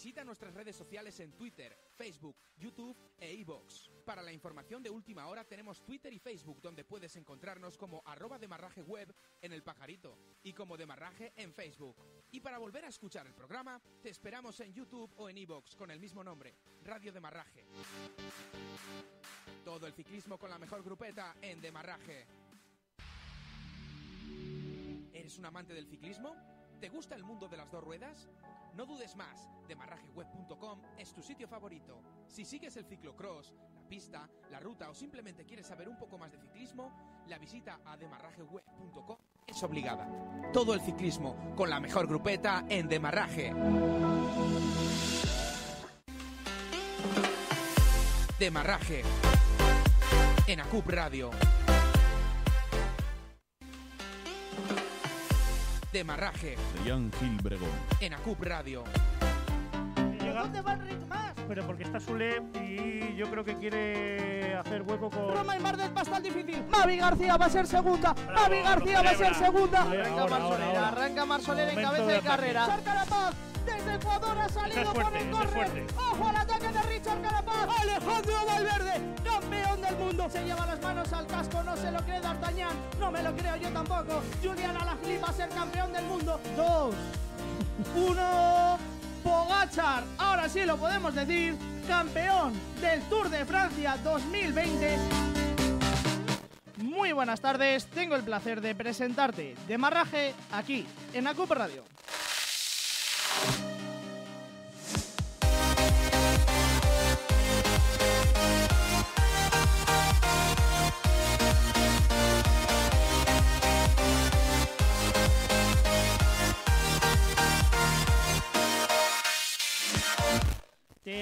Visita nuestras redes sociales en Twitter, Facebook, YouTube e iVoox. Para la información de última hora tenemos Twitter y Facebook donde puedes encontrarnos como arroba demarraje web en el pajarito y como demarraje en Facebook. Y para volver a escuchar el programa, te esperamos en YouTube o en iVoox con el mismo nombre, Radio Demarraje. Todo el ciclismo con la mejor grupeta en Demarraje. ¿Eres un amante del ciclismo? ¿Te gusta el mundo de las dos ruedas? No dudes más, demarrajeweb.com es tu sitio favorito. Si sigues el ciclocross, la pista, la ruta o simplemente quieres saber un poco más de ciclismo, la visita a demarrajeweb.com es obligada. Todo el ciclismo con la mejor grupeta en Demarraje. Demarraje en ACUP Radio. Demarraje. De Jan Gil En ACUP Radio. ¿Dónde va el más? Pero porque está lep y yo creo que quiere hacer hueco con. Roma y Mar del Pastal difícil. Mavi García va a ser segunda. Mavi García va a ser segunda. arranca Marsolera, arranca Marsolera en cabeza de, carrera. Richard Carapaz. Desde Ecuador ha salido es fuerte, Ojo al ataque de Richard Carapaz. Alejandro Valverde se lleva las manos al casco, no se lo cree D'Artagnan, no me lo creo yo tampoco. Julian a la flipa ser campeón del mundo. Dos, uno, Pogachar, ahora sí lo podemos decir, campeón del Tour de Francia 2020. Muy buenas tardes, tengo el placer de presentarte De Marraje, aquí en copa Radio.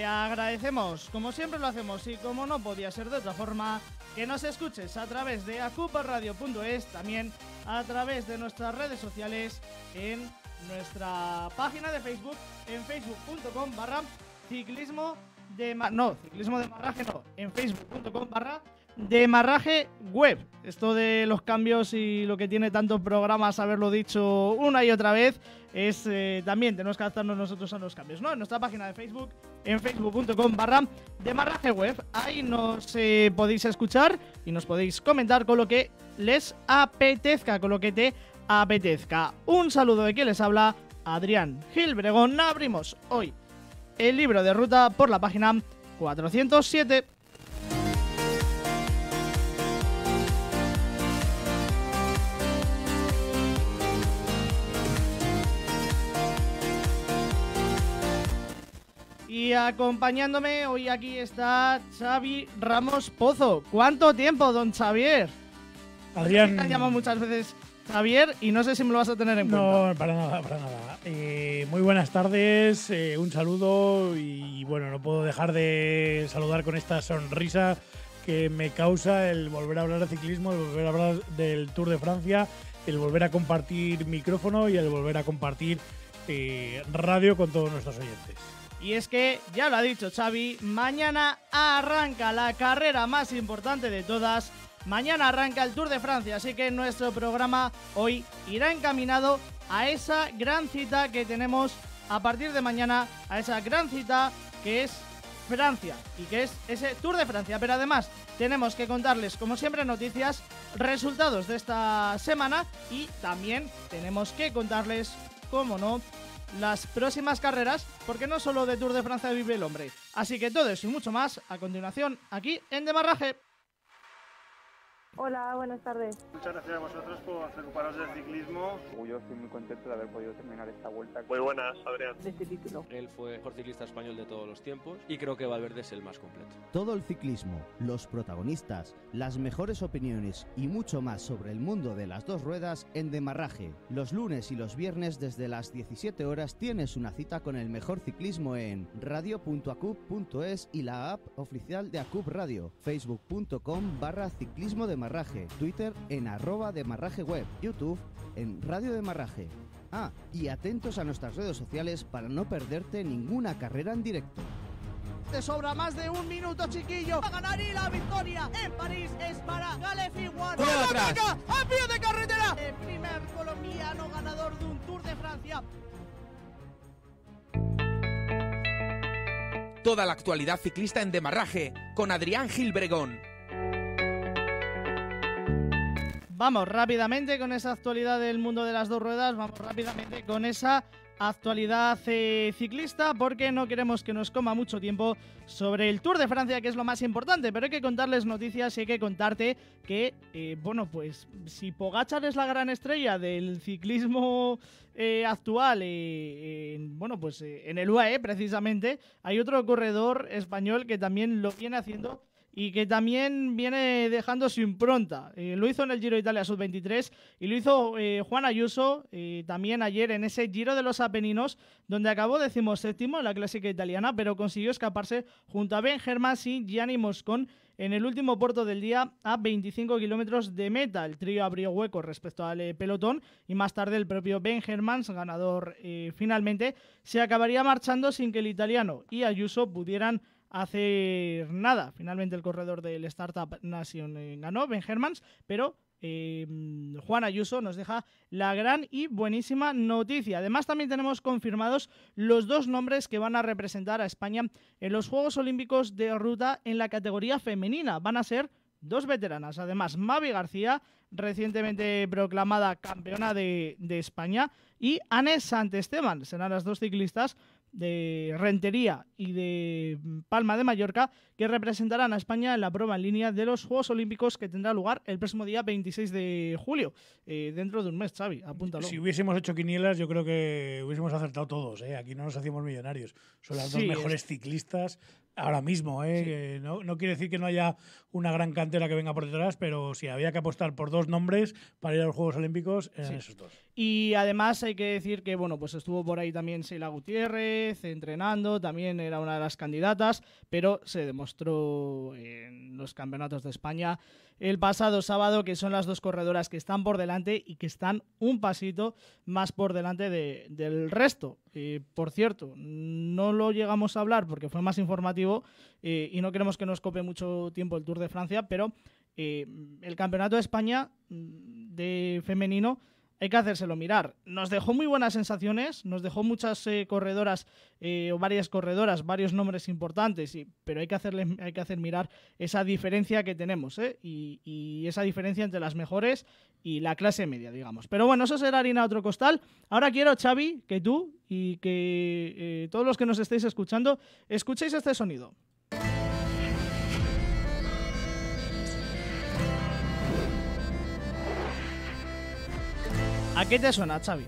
agradecemos, como siempre lo hacemos y como no podía ser de otra forma, que nos escuches a través de acuparradio.es, también a través de nuestras redes sociales, en nuestra página de Facebook, en facebook.com barra ciclismo de... No, ciclismo de marraje no, en facebook.com barra Demarraje web. Esto de los cambios y lo que tiene tantos programas, haberlo dicho una y otra vez, es eh, también tenemos que adaptarnos nosotros a los cambios, ¿no? En nuestra página de Facebook, en facebook.com barra marraje web, ahí nos eh, podéis escuchar y nos podéis comentar con lo que les apetezca, con lo que te apetezca. Un saludo de quien les habla, Adrián Gilbregón. Abrimos hoy el libro de ruta por la página 407. Y acompañándome hoy aquí está Xavi Ramos Pozo. ¿Cuánto tiempo, don Xavier? Adrián. Te llamado muchas veces Xavier y no sé si me lo vas a tener en cuenta. No, para nada, para nada. Eh, muy buenas tardes, eh, un saludo y bueno, no puedo dejar de saludar con esta sonrisa que me causa el volver a hablar de ciclismo, el volver a hablar del Tour de Francia, el volver a compartir micrófono y el volver a compartir eh, radio con todos nuestros oyentes. Y es que, ya lo ha dicho Xavi, mañana arranca la carrera más importante de todas. Mañana arranca el Tour de Francia, así que nuestro programa hoy irá encaminado a esa gran cita que tenemos a partir de mañana, a esa gran cita que es Francia y que es ese Tour de Francia. Pero además tenemos que contarles, como siempre, noticias, resultados de esta semana y también tenemos que contarles, cómo no, las próximas carreras, porque no solo de Tour de Francia vive el hombre. Así que todo eso y mucho más a continuación aquí en Demarraje. Hola, buenas tardes. Muchas gracias a vosotros por preocuparos del ciclismo. yo estoy muy contento de haber podido terminar esta vuelta. Muy buenas, Adrián. De este título. Él fue el mejor ciclista español de todos los tiempos y creo que Valverde es el más completo. Todo el ciclismo, los protagonistas, las mejores opiniones y mucho más sobre el mundo de las dos ruedas en Demarraje. Los lunes y los viernes desde las 17 horas tienes una cita con el mejor ciclismo en radio.acub.es y la app oficial de Acub Radio, facebook.com barra ciclismo de Twitter en arroba Demarraje Web, YouTube en Radio Demarraje. Ah, y atentos a nuestras redes sociales para no perderte ninguna carrera en directo. Te sobra más de un minuto, chiquillo. A ganar y la victoria en París es para Galefi la ¡A pie de carretera! El primer colombiano ganador de un Tour de Francia. Toda la actualidad ciclista en demarraje con Adrián Gilbregón. Vamos rápidamente con esa actualidad del mundo de las dos ruedas, vamos rápidamente con esa actualidad eh, ciclista porque no queremos que nos coma mucho tiempo sobre el Tour de Francia que es lo más importante, pero hay que contarles noticias y hay que contarte que, eh, bueno, pues si Pogachar es la gran estrella del ciclismo eh, actual, bueno, pues en el UAE precisamente, hay otro corredor español que también lo viene haciendo y que también viene dejando su impronta. Eh, lo hizo en el Giro Italia Sub-23 y lo hizo eh, Juan Ayuso eh, también ayer en ese Giro de los Apeninos, donde acabó decimoséptimo en la clásica italiana, pero consiguió escaparse junto a Ben Germans y Gianni Moscón en el último puerto del día a 25 kilómetros de meta. El trío abrió hueco respecto al pelotón y más tarde el propio Ben Germans, ganador finalmente, se acabaría marchando sin que el italiano y Ayuso pudieran hacer nada. Finalmente el corredor del Startup Nation eh, ganó, Ben Hermans, pero em, Juan Ayuso nos deja la gran y buenísima noticia. Además, también tenemos confirmados los dos nombres que van a representar a España en los Juegos Olímpicos de Ruta en la categoría femenina. Van a ser dos veteranas. Además, Mavi García, recientemente proclamada campeona de, de España, y Anne Santesteban. Serán las dos ciclistas de Rentería y de Palma de Mallorca, que representarán a España en la prueba en línea de los Juegos Olímpicos que tendrá lugar el próximo día 26 de julio, eh, dentro de un mes, Xavi, apúntalo. Si hubiésemos hecho quinielas, yo creo que hubiésemos acertado todos, ¿eh? aquí no nos hacíamos millonarios, son las dos mejores ciclistas ahora mismo. ¿eh? No, quiere decir que no haya una gran cantera que venga por detrás, pero si había que apostar por dos nombres para ir a los Juegos Olímpicos, eran esos dos. Y además hay que decir que, bueno, pues estuvo por ahí también Sheila Gutiérrez entrenando, también era una de las candidatas, pero se demostró en los campeonatos de España el pasado sábado que son las dos corredoras que están por delante y que están un pasito más por delante de, del resto. por cierto, no lo llegamos a hablar porque fue más informativo eh, y no queremos que nos cope mucho tiempo el Tour de Francia, pero eh, el Campeonato de España mm, de femenino hay que hacérselo mirar. Nos dejó muy buenas sensaciones, nos dejó muchas eh, corredoras eh, o varias corredoras, varios nombres importantes, y, pero hay que, hacerle, hay que hacer mirar esa diferencia que tenemos ¿eh? y, y, esa diferencia entre las mejores y la clase media, digamos. Pero bueno, eso será harina a otro costal. Ahora quiero, Xavi, que tú y que todos los que nos estéis escuchando escuchéis este sonido. ¿A qué te suena, Xavi?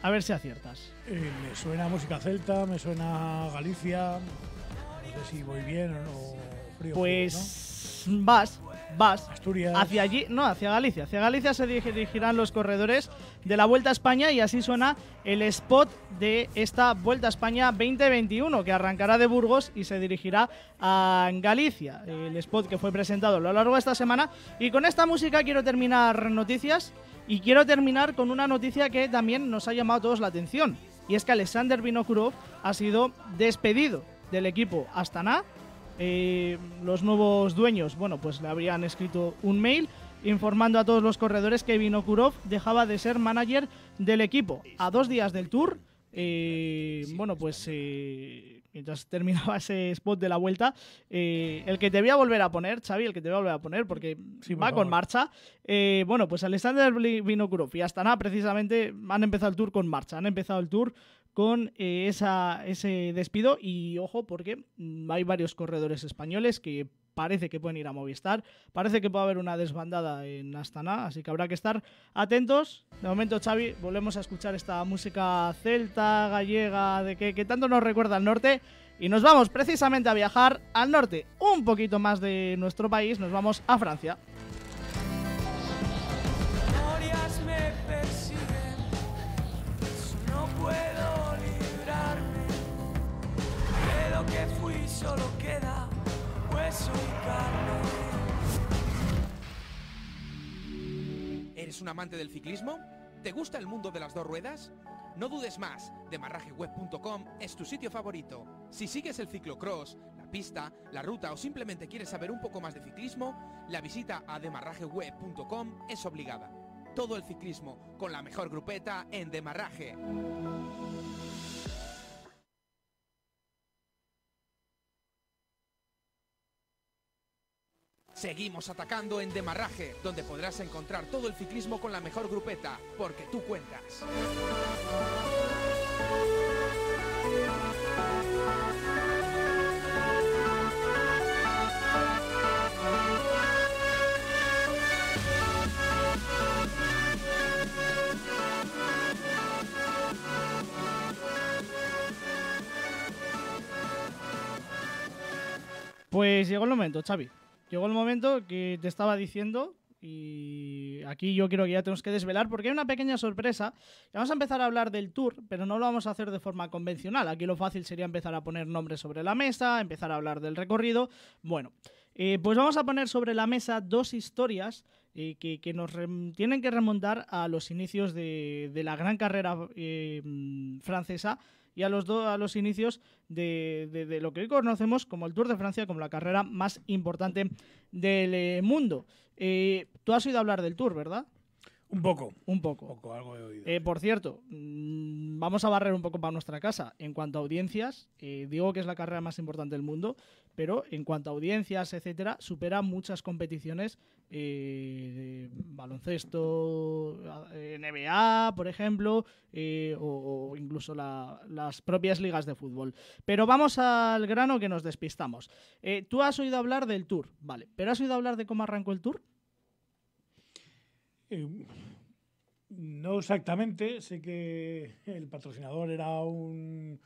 A ver si aciertas. Eh, me suena música celta, me suena Galicia. No sé si voy bien o no. Frío, pues vas, vas. Hacia allí, no, hacia Galicia. Hacia Galicia se dirigirán los corredores de la Vuelta a España y así suena el spot de esta Vuelta a España 2021 que arrancará de Burgos y se dirigirá a Galicia. El spot que fue presentado a lo largo de esta semana. Y con esta música quiero terminar noticias. Y quiero terminar con una noticia que también nos ha llamado a todos la atención. Y es que Alexander Vinokurov ha sido despedido del equipo Astana. Eh, los nuevos dueños, bueno, pues le habrían escrito un mail informando a todos los corredores que Vinokurov dejaba de ser manager del equipo. A dos días del tour, eh, bueno, pues eh, mientras terminaba ese spot de la vuelta, eh, el que te voy a volver a poner, Xavi, el que te voy a volver a poner, porque va con marcha. Eh, bueno, pues Alexander Vinokurov y Astana precisamente han empezado el tour con marcha, han empezado el tour con eh, esa, ese despido y ojo porque mm, hay varios corredores españoles que parece que pueden ir a Movistar. Parece que puede haber una desbandada en Astana, así que habrá que estar atentos. De momento, Xavi, volvemos a escuchar esta música celta, gallega, de que, tanto nos recuerda al norte. Y nos vamos precisamente a viajar al norte, un poquito más de nuestro país, nos vamos a Francia. solo ¿Eres un amante del ciclismo? ¿Te gusta el mundo de las dos ruedas? No dudes más, demarrajeweb.com es tu sitio favorito. Si sigues el ciclocross, la pista, la ruta o simplemente quieres saber un poco más de ciclismo, la visita a demarrajeweb.com es obligada. Todo el ciclismo con la mejor grupeta en Demarraje. Seguimos atacando en Demarraje, donde podrás encontrar todo el ciclismo con la mejor grupeta, porque tú cuentas. Pues llegó el momento, Xavi llegó el momento que te estaba diciendo y aquí yo creo que ya tenemos que desvelar porque hay una pequeña sorpresa. Vamos a empezar a hablar del tour, pero no lo vamos a hacer de forma convencional. Aquí lo fácil sería empezar a poner nombres sobre la mesa, empezar a hablar del recorrido. Bueno, eh, pues vamos a poner sobre la mesa dos historias eh, que, nos tienen que remontar a los inicios de, la gran carrera eh, mm, francesa y a los, dos a los inicios de, lo que hoy conocemos como el Tour de Francia, como la carrera más importante del eh, mundo. Eh, tú has oído hablar del Tour, ¿verdad? Un poco. Un poco. Eh, por cierto, mm, vamos a barrer un poco para nuestra casa. En cuanto a audiencias, eh, digo que es la carrera más importante del mundo, pero en cuanto a audiencias, etcétera, supera muchas competiciones eh, de baloncesto, NBA, por ejemplo, o, incluso las propias ligas de fútbol. Pero vamos al grano que nos despistamos. Tú has oído hablar del Tour, vale, pero ¿has oído hablar de cómo arrancó el Tour? Em, no exactamente, sé que el patrocinador era un,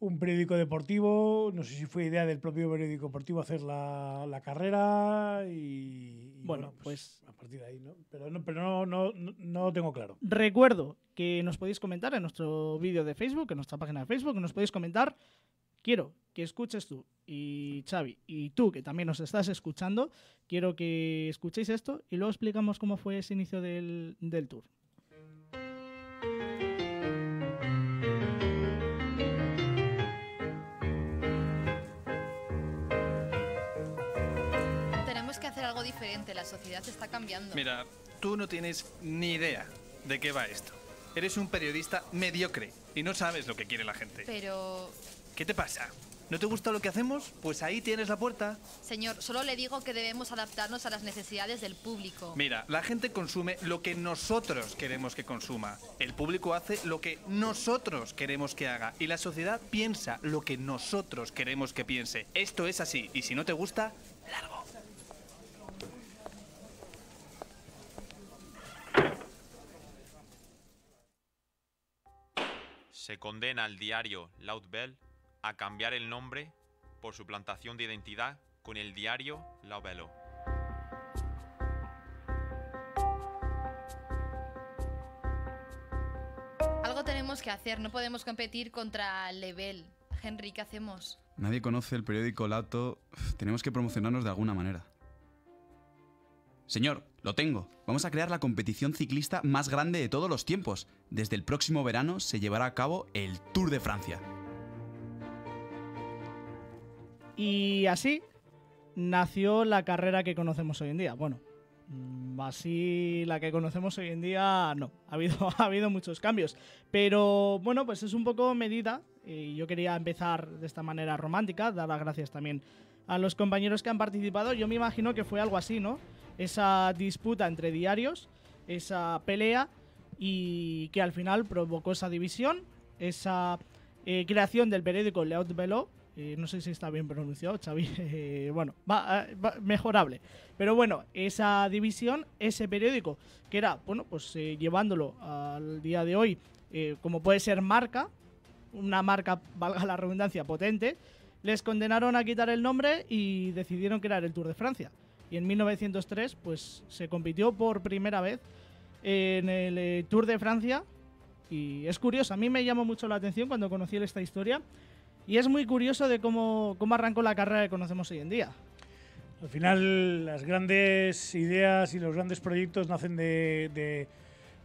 un, periódico deportivo, no sé si fue idea del propio periódico deportivo hacer la, carrera y, bueno, pues, pues, a partir de ahí, ¿no? Pero, no, pero no, lo tengo claro. Recuerdo que nos podéis comentar en nuestro vídeo de Facebook, en nuestra página de Facebook, nos podéis comentar, quiero que escuches tú y Xavi y tú que también nos estás escuchando, quiero que escuchéis esto y luego explicamos cómo fue ese inicio del, del tour. Tenemos que hacer algo diferente, la sociedad está cambiando. Mira, tú no tienes ni idea de qué va esto. Eres un periodista mediocre y no sabes lo que quiere la gente. Pero... ¿Qué te pasa? ¿No te gusta lo que hacemos? Pues ahí tienes la puerta. Señor, solo le digo que debemos adaptarnos a las necesidades del público. Mira, la gente consume lo que nosotros queremos que consuma. El público hace lo que nosotros queremos que haga. Y la sociedad piensa lo que nosotros queremos que piense. Esto es así. Y si no te gusta, largo. Se condena al diario Loud Bell a cambiar el nombre por su plantación de identidad con el diario La Velo. Algo tenemos que hacer, no podemos competir contra Level. Henry, ¿qué hacemos? Nadie conoce el periódico Lato. Tenemos que promocionarnos de alguna manera. Señor, lo tengo. Vamos a crear la competición ciclista más grande de todos los tiempos. Desde el próximo verano se llevará a cabo el Tour de Francia. Y así nació la carrera que conocemos hoy en día. Bueno, mm, así la que conocemos hoy en día no, ha habido, ha habido muchos cambios. Pero bueno, pues es un poco medida y yo quería empezar de esta manera romántica, dar las gracias también a los compañeros que han participado. Yo me imagino que fue algo así, ¿no? Esa disputa entre diarios, esa pelea y que al final provocó esa división, esa eh, creación del periódico Leot Velo eh, no sé si está bien pronunciado, Xavi, eh, bueno, eh, mejorable. Pero bueno, esa división, ese periódico, que era, bueno, pues llevándolo al día de hoy, como puede ser marca, una marca, valga la redundancia, potente, les condenaron a quitar el nombre y decidieron crear el Tour de Francia. Y en 1903, pues se compitió por primera vez en el Tour de Francia. Y es curioso, a mí me llamó mucho la atención cuando conocí esta historia, y es muy curioso de cómo, arrancó la carrera que conocemos hoy en día. Al final, las grandes ideas y los grandes proyectos nacen de,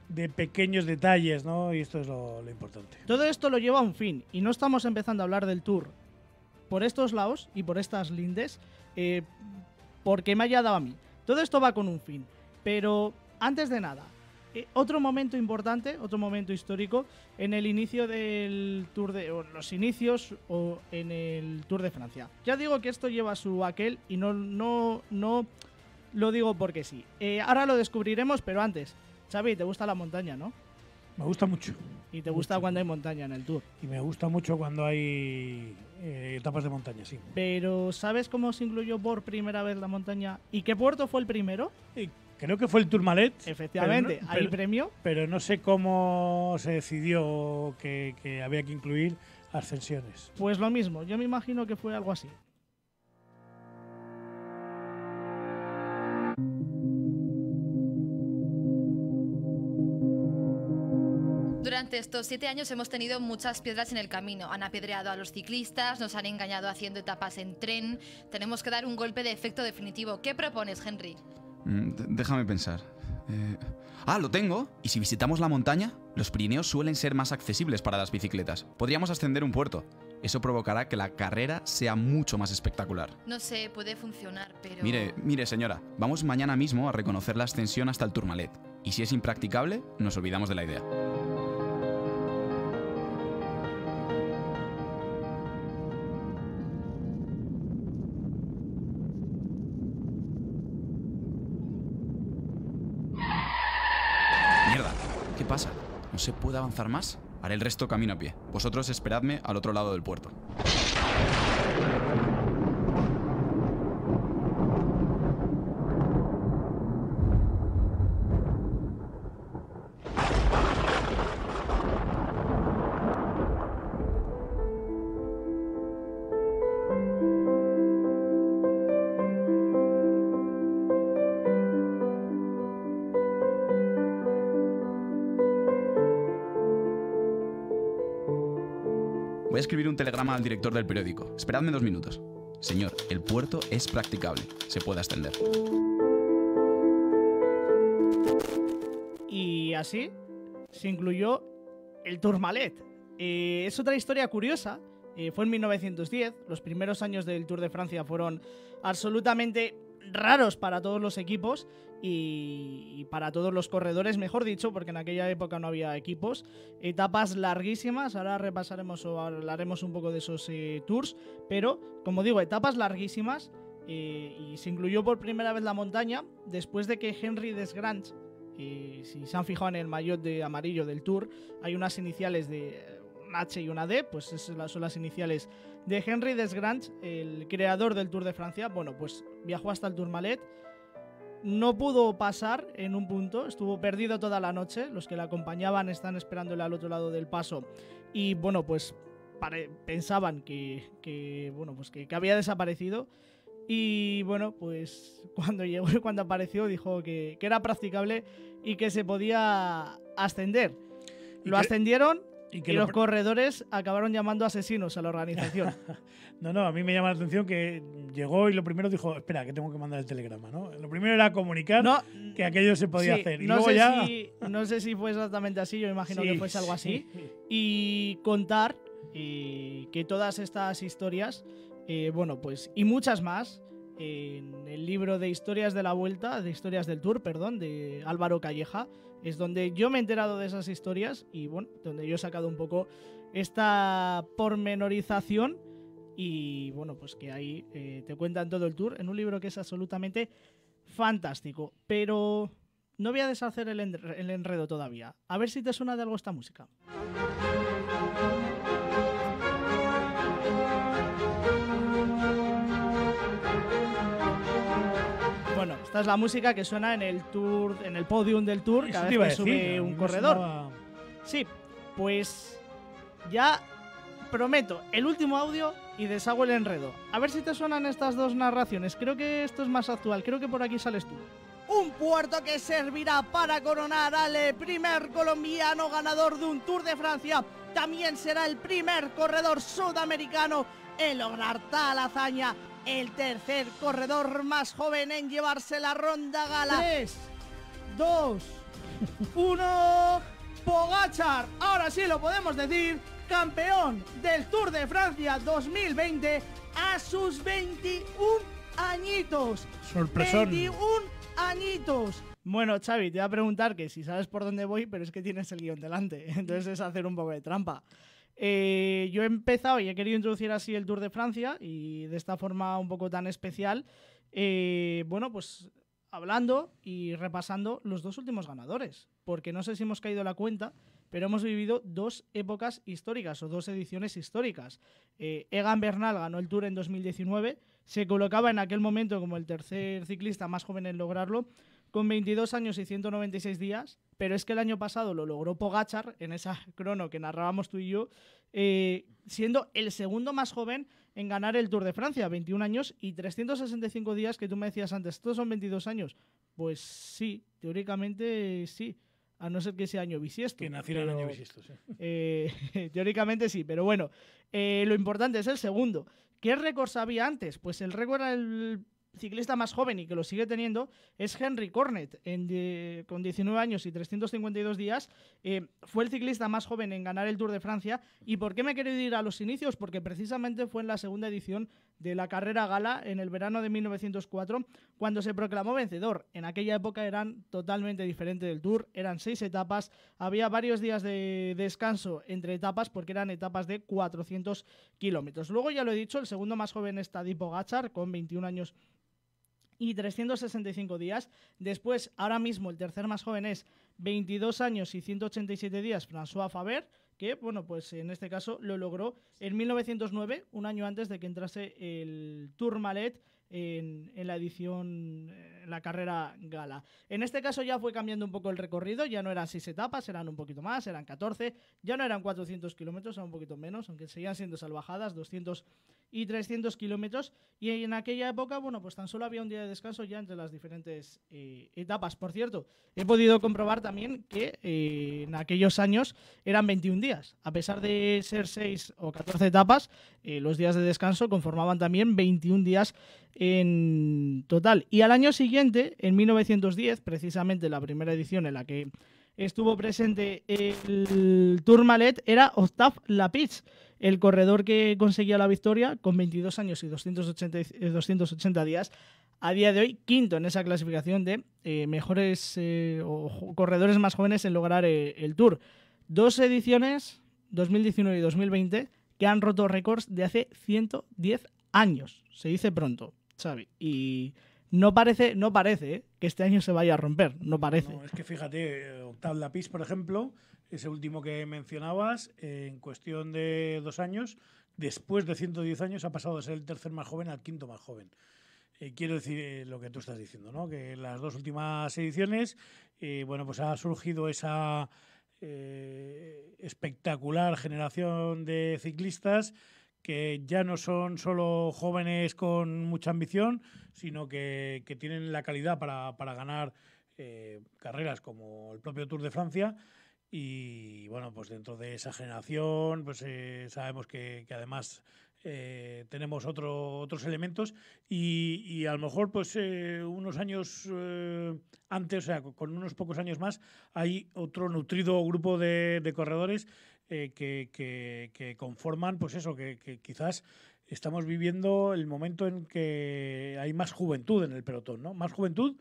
de, pequeños detalles, ¿no? Y esto es lo, importante. Todo esto lo lleva a un fin, y no estamos empezando a hablar del Tour por estos lados y por estas lindes, eh, porque me haya dado a mí. Todo esto va con un fin, pero antes de nada, eh, otro momento importante, otro momento histórico, en el inicio del Tour de. los inicios o en el Tour de Francia. Ya digo que esto lleva su aquel y no, no, no lo digo porque sí. Eh, ahora lo descubriremos, pero antes. Xavi, ¿te gusta la montaña, no? Me gusta mucho. ¿Y te gusta cuando hay montaña en el Tour? Y me gusta mucho cuando hay eh, etapas de montaña, sí. Pero ¿sabes cómo se incluyó por primera vez la montaña? ¿Y qué puerto fue el primero? Creo que fue el Tourmalet. Efectivamente, hay premio. Pero no sé cómo se decidió que, que había que incluir ascensiones. Pues lo mismo, yo me imagino que fue algo así. Durante estos siete años hemos tenido muchas piedras en el camino. Han apedreado a los ciclistas, nos han engañado haciendo etapas en tren. Tenemos que dar un golpe de efecto definitivo. ¿Qué propones, Henry? Mm, déjame pensar. Eh, ah, lo tengo. ¿Y si visitamos la montaña? Los Pirineos suelen ser más accesibles para las bicicletas. Podríamos ascender un puerto. Eso provocará que la carrera sea mucho más espectacular. No sé, puede funcionar, pero... Mire, mire, señora, vamos mañana mismo a reconocer la ascensión hasta el Turmalet. Y si es impracticable, nos olvidamos de la idea. ¿No se puede avanzar más? Haré el resto camino a pie. Vosotros esperadme al otro lado del puerto. escribir un telegrama al director del periódico. Esperadme dos minutos. Señor, el puerto es practicable. Se puede extender. Y así se incluyó el Tourmalet. Eh, es otra historia curiosa. Eh, fue en 1910. Los primeros años del Tour de Francia fueron absolutamente raros para todos los equipos y, para todos los corredores, mejor dicho, porque en aquella época no había equipos. Etapas larguísimas, ahora repasaremos o hablaremos un poco de esos eh, tours, pero como digo, etapas larguísimas eh, y se incluyó por primera vez la montaña después de que Henry Desgrange, eh, si se han fijado en el maillot de amarillo del tour, hay unas iniciales de H y una D, pues esas son las iniciales de Henry Desgrange, el creador del Tour de Francia. Bueno, pues viajó hasta el Tourmalet. No pudo pasar en un punto, estuvo perdido toda la noche. Los que le acompañaban están esperándole al otro lado del paso. Y bueno, pues pensaban que, que bueno, pues que, había desaparecido. Y bueno, pues cuando llegó y cuando apareció dijo que, que, era practicable y que se podía ascender. Lo ascendieron y los corredores acabaron llamando asesinos a la organización. no, no, a mí me llama la atención que llegó y lo primero dijo, espera, que tengo que mandar el telegrama, ¿no? Lo primero era comunicar que aquello se podía hacer. no, sé si, no sé si fue exactamente así, yo imagino que fue algo así. Y contar que todas estas historias, eh, bueno, pues, y muchas más, en el libro de historias de la vuelta, de historias del tour, perdón, de Álvaro Calleja, es donde yo me he enterado de esas historias y bueno, donde yo he sacado un poco esta pormenorización y bueno, pues que ahí eh, te cuentan todo el tour en un libro que es absolutamente fantástico. Pero no voy a deshacer el, enredo todavía. A ver si te suena de algo esta música. Esta es la música que suena en el tour, en el podium del tour, cada vez que sube un corredor. Sí, pues ya prometo el último audio y deshago el enredo. A ver si te suenan estas dos narraciones. Creo que esto es más actual. Creo que por aquí sales tú. Un puerto que servirá para coronar al primer colombiano ganador de un Tour de Francia. También será el primer corredor sudamericano en lograr tal hazaña el tercer corredor más joven en llevarse la ronda gala. 3, 2, 1, Pogachar. Ahora sí lo podemos decir, campeón del Tour de Francia 2020 a sus 21 añitos. Sorpresón. 21 añitos. Bueno, Xavi, te voy a preguntar que si sabes por dónde voy, pero es que tienes el guión delante, entonces es hacer un poco de trampa. Eh, yo he empezado y he querido introducir así el Tour de Francia y de esta forma un poco tan especial, eh, bueno, pues hablando y repasando los dos últimos ganadores, porque no sé si hemos caído la cuenta, pero hemos vivido dos épocas históricas o dos ediciones históricas. Eh, Egan Bernal ganó el Tour en 2019, se colocaba en aquel momento como el tercer ciclista más joven en lograrlo, con 22 años y 196 días, pero es que el año pasado lo logró Pogachar, en esa crono que narrábamos tú y yo, eh, siendo el segundo más joven en ganar el Tour de Francia, 21 años y 365 días que tú me decías antes, ¿todos son 22 años. Pues sí, teóricamente sí, a no ser que ese año bisiesto. Que naciera el año bisiesto, sí. Eh, teóricamente sí, pero bueno, eh, lo importante es el segundo. ¿Qué récords había antes? Pues el récord era el ciclista más joven y que lo sigue teniendo es Henry Cornet, con 19 años y 352 días. Eh, fue el ciclista más joven en ganar el Tour de Francia. ¿Y por qué me he ir a los inicios? Porque precisamente fue en la segunda edición de la carrera gala, en el verano de 1904, cuando se proclamó vencedor. En aquella época eran totalmente diferentes del Tour, eran seis etapas, había varios días de descanso entre etapas porque eran etapas de 400 kilómetros. Luego, ya lo he dicho, el segundo más joven está Dipo Gachar, con 21 años y 365 días. Después, ahora mismo, el tercer más joven es 22 años y 187 días, François Faber, que, bueno, pues en este caso lo logró en 1909, un año antes de que entrase el Tourmalet en, la edición, eh, la carrera gala. En este caso ya fue cambiando un poco el recorrido, ya no eran seis etapas, eran un poquito más, eran 14, ya no eran 400 kilómetros, eran un poquito menos, aunque seguían siendo salvajadas, 200 y 300 kilómetros. Y en aquella época, bueno, pues tan solo había un día de descanso ya entre las diferentes eh, etapas. Por cierto, he podido comprobar también que eh, en aquellos años eran 21 días. A pesar de ser 6 o 14 etapas, los días de descanso conformaban también 21 días en total. Y al año siguiente, en 1910, precisamente la primera edición en la que estuvo presente el Tourmalet era Octave Lapiz, el corredor que conseguía la victoria con 22 años y 280, eh, días. A día de hoy, quinto en esa clasificación de eh, mejores eh, o corredores más jóvenes en lograr el Tour. Dos ediciones, 2019 y 2020, que han roto récords de hace 110 años. Se dice pronto. Y no parece, no parece eh, que este año se vaya a romper, no parece. es que fíjate, eh, Octav Lapiz, por ejemplo, ese último que mencionabas, en cuestión de dos años, después de 110 años ha pasado de ser el tercer más joven al quinto más joven. Eh, quiero decir lo que tú estás diciendo, ¿no? que en las dos últimas ediciones bueno, pues ha surgido esa espectacular generación de ciclistas que ya no son solo jóvenes con mucha ambición, sino que, tienen la calidad para, ganar eh, carreras como el propio Tour de Francia. Y bueno, pues dentro de esa generación, pues eh, sabemos que, además eh, tenemos otro, otros elementos y, a lo mejor pues unos años antes, o sea, con unos pocos años más, hay otro nutrido grupo de, de corredores eh, que, conforman, pues eso, que, quizás estamos viviendo el momento en que hay más juventud en el pelotón, ¿no? Más juventud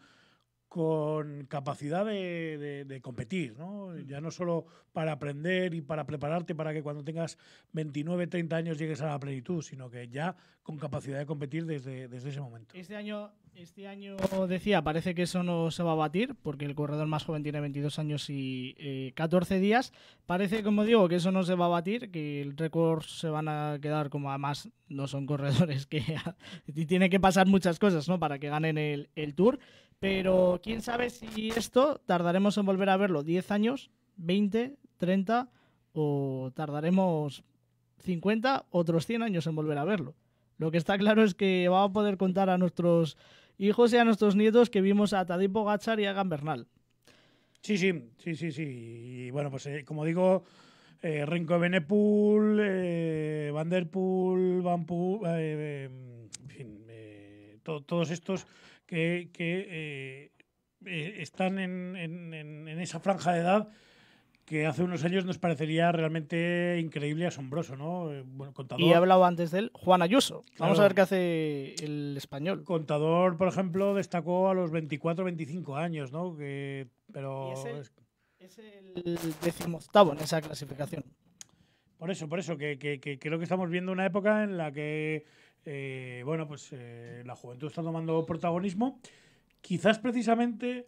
con capacidad de, competir, ¿no? Mm. Ya no solo para aprender y para prepararte para que cuando tengas 29, 30 años llegues a la plenitud, sino que ya con capacidad de competir desde, desde ese momento. Este año este año, decía, parece que eso no se va a batir, porque el corredor más joven tiene 22 años y 14 eh, días. Parece, como digo, que eso no se va a batir, que el récord se van a quedar como además no son corredores que tiene que pasar muchas cosas ¿no? para que ganen el, el Tour. Pero quién sabe si esto tardaremos en volver a verlo 10 años, 20, 30 o tardaremos 50, otros 100 años en volver a verlo. Lo que está claro es que vamos a poder contar a nuestros hijos y a nuestros nietos que vimos a Tadipo Gachar y a Gambernal. Sí, sí, sí, sí, sí. Y bueno, pues eh, como digo, eh, de Benepool, Vanderpool, en fin, eh, todos estos que, eh, están en esa franja de edad que hace unos años nos parecería realmente increíble, y asombroso, ¿no? Eh, bueno, contador. Y he hablado antes de él, Juan Ayuso. Vamos a ver qué hace el español. Contador, por ejemplo, destacó a los 24, 25 años, ¿no? Que, pero es el, decimoctavo en esa clasificación. Por eso, por eso, que, creo que estamos viendo una época en la que, eh, bueno, pues eh, la juventud está tomando protagonismo. Quizás precisamente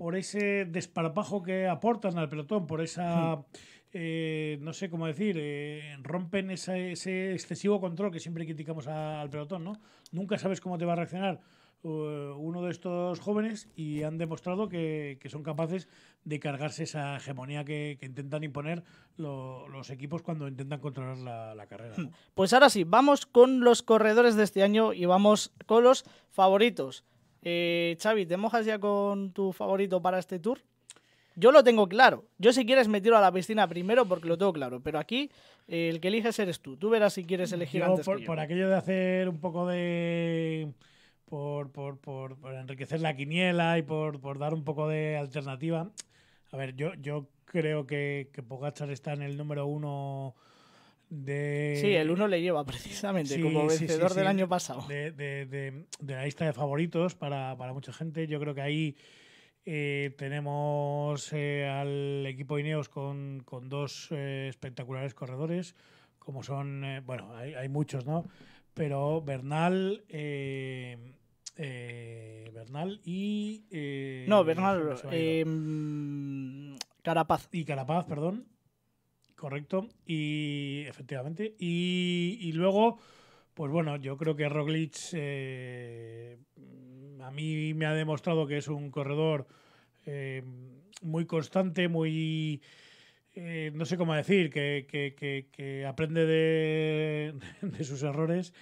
por ese desparpajo que aportan al pelotón, por esa, eh, no sé cómo decir, eh, rompen ese excesivo control que siempre criticamos al pelotón, ¿no? Nunca sabes cómo te va a reaccionar eh, uno de estos jóvenes y han demostrado que, son capaces de cargarse esa hegemonía que, intentan imponer los equipos cuando intentan controlar la, carrera. Hmm. Pues ahora sí, vamos con los corredores de este año y vamos con los favoritos. Eh, Xavi, ¿te mojas ya con tu favorito para este tour? Yo lo tengo claro. Yo si quieres me a la piscina primero porque lo tengo claro. Pero aquí eh, el que eliges eres tú. Tú verás si quieres elegir antes por, aquello de hacer un poco de... Por, enriquecer la quiniela y por, dar un poco de alternativa. A ver, yo, yo creo que, que está en el número uno Sí, el uno le lleva precisamente como vencedor del año pasado. De, la lista de favoritos para, mucha gente. Yo creo que ahí eh, tenemos eh, al equipo Ineos con, dos eh, espectaculares corredores, como son, bueno, hay, muchos, ¿no? Pero Bernal... Bernal y... no, Bernal... Carapaz. Y Carapaz, perdón. Correcto. Y efectivamente. Y, luego, pues bueno, yo creo que Roglic eh, a mí me ha demostrado que es un corredor eh, muy constante, muy... Eh, no sé cómo decir, que, que, aprende de, sus errores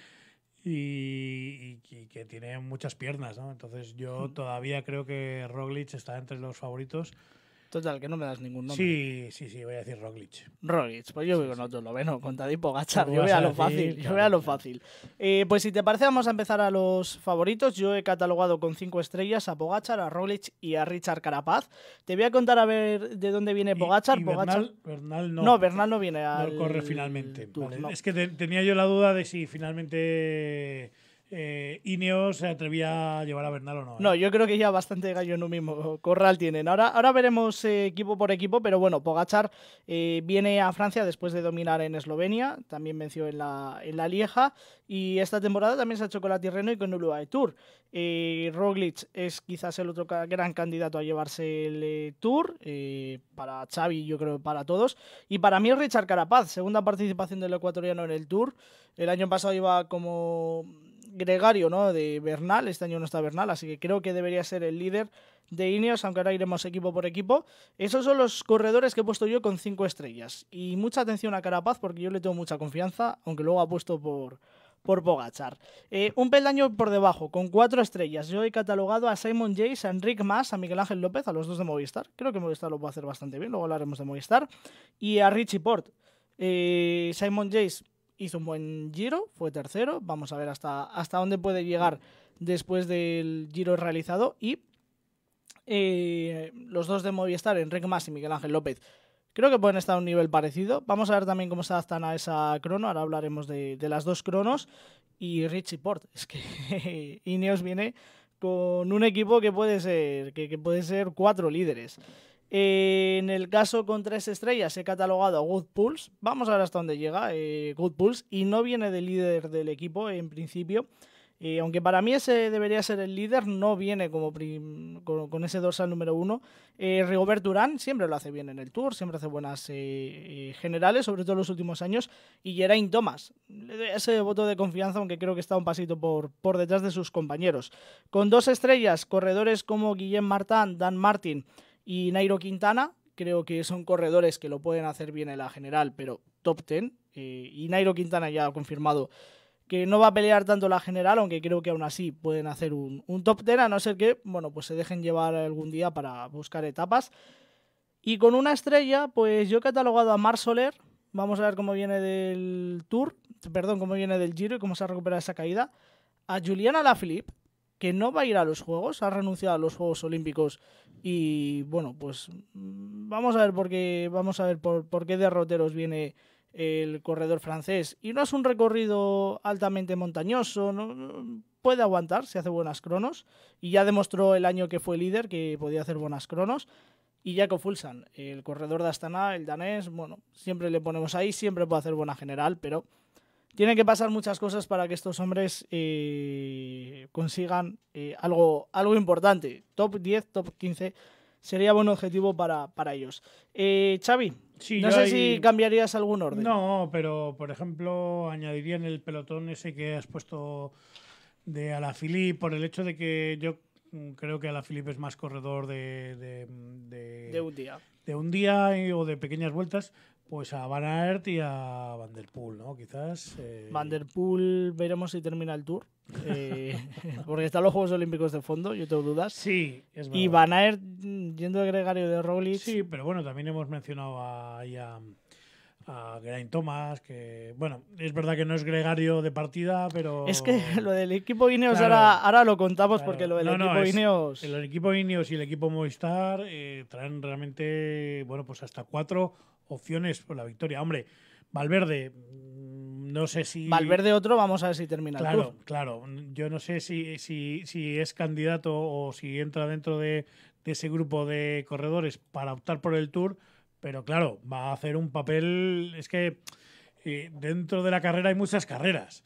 y, y, que tiene muchas piernas, ¿no? Entonces yo todavía creo que Roglic está entre los favoritos Total, que no me das ningún nombre. Sí, sí, sí, voy a decir Roglic. Roglic, pues yo voy con otro noveno, con Tadipo Pogacar. Yo a lo fácil, yo veo a lo fácil. Eh, pues si te parece, vamos a empezar a los favoritos. Yo he catalogado con cinco estrellas a Pogachar, a Roglic y a Richard Carapaz. Te voy a contar a ver de dónde viene Pogachar. Bernal, no. No, Bernal no viene al... No corre finalmente. Es que tenía yo la duda de si finalmente eh, Ineos se atrevía a llevar a Bernal o no. Eh? No, yo creo que ya bastante gallo en un mismo corral tienen. Ahora, ahora veremos eh, equipo por equipo, pero bueno, Pogachar viene a Francia después de dominar en Eslovenia, también venció en la, Lieja, y esta temporada también se ha hecho con la Tirreno y con Ulua de Tour. Roglic es quizás el otro gran candidato a llevarse el Tour, para Xavi, yo creo para todos, y para mí es Richard Carapaz, segunda participación del ecuatoriano en el Tour. El año pasado iba como gregario ¿no? de Bernal. Este año no está Bernal, así que creo que debería ser el líder de Ineos, aunque ahora iremos equipo por equipo. Esos son los corredores que he puesto yo con 5 estrellas. Y mucha atención a Carapaz porque yo le tengo mucha confianza, aunque luego ha puesto por, por Pogachar. Eh, un peldaño por debajo, con 4 estrellas. Yo he catalogado a Simon Jace, a Enric Mas, a Miguel Ángel López, a los dos de Movistar. Creo que Movistar lo va a hacer bastante bien, luego hablaremos de Movistar. Y a Richie Port. Eh, Simon Jace hizo un buen giro, fue tercero. Vamos a ver hasta, hasta dónde puede llegar después del giro realizado. Y eh, los dos de Movistar, Enrique Mas y Miguel Ángel López, creo que pueden estar a un nivel parecido. Vamos a ver también cómo se adaptan a esa crono. Ahora hablaremos de, las dos cronos. Y Richie Port, es que Ineos viene con un equipo que puede ser, que puede ser cuatro líderes en el caso con tres estrellas he catalogado a Good Pulse. Vamos a ver hasta dónde llega eh, Good Pulse. Y no viene de líder del equipo en principio. Eh, aunque para mí ese debería ser el líder, no viene como con, ese dorsal número uno. Eh, Rigobert Durán siempre lo hace bien en el Tour, siempre hace buenas eh, generales, sobre todo en los últimos años. Y Geraint Thomas, le doy ese voto de confianza, aunque creo que está un pasito por, por detrás de sus compañeros. Con dos estrellas, corredores como Guillem Martin, Dan Martin y Nairo Quintana. Creo que son corredores que lo pueden hacer bien en la general, pero top 10. Eh, y Nairo Quintana ya ha confirmado que no va a pelear tanto la general, aunque creo que aún así pueden hacer un, top 10, a no ser que, bueno, pues se dejen llevar algún día para buscar etapas. Y con una estrella, pues yo he catalogado a Mar Soler. Vamos a ver cómo viene del Tour, perdón, cómo viene del Giro y cómo se ha recuperado esa caída. A Juliana Lafilippe, que no va a ir a los Juegos, ha renunciado a los Juegos Olímpicos y bueno, pues mm, vamos a ver por qué, vamos a ver por, qué derroteros viene el corredor francés. Y no es un recorrido altamente montañoso, ¿no? puede aguantar si hace buenas cronos. Y ya demostró el año que fue líder que podía hacer buenas cronos. Y Jaco Fulsan, el corredor de Astana, el danés, bueno, siempre le ponemos ahí, siempre puede hacer buena general, pero tienen que pasar muchas cosas para que estos hombres eh, consigan eh, algo, algo importante. Top 10, top 15 sería buen objetivo para, ellos. Eh, Xavi, no sé si cambiarías algún orden. No, pero por ejemplo, añadiría en el pelotón ese que has puesto de Alaphilippe por el hecho de que yo Mm, creo que a la Philippe es más corredor mm, de, un día. De un día o de pequeñas vueltas, pues a Van Aert y a Van Der Poel, ¿no? Quizás. Eh... Van Der Poel, veremos si termina el Tour. Eh, porque están los Juegos Olímpicos de fondo, yo tengo dudas. Sí, Y Van Aert mm, yendo de gregario de Roglic. Sí, pero bueno, también hemos mencionado a a Geraint Thomas, que bueno, es verdad que no es gregario de partida, pero... Es que lo del equipo Ineos ahora, lo contamos porque lo del equipo no, El equipo Ineos y el equipo Movistar eh, traen realmente, bueno, pues hasta cuatro opciones por la victoria. Hombre, Valverde, mm, no sé si... Valverde otro, vamos a ver si termina. Claro, claro. Yo no sé si, si, si es candidato o si entra dentro de ese grupo de corredores para optar por el Tour pero claro, va a hacer un papel. Es que eh, dentro de la carrera hay muchas carreras.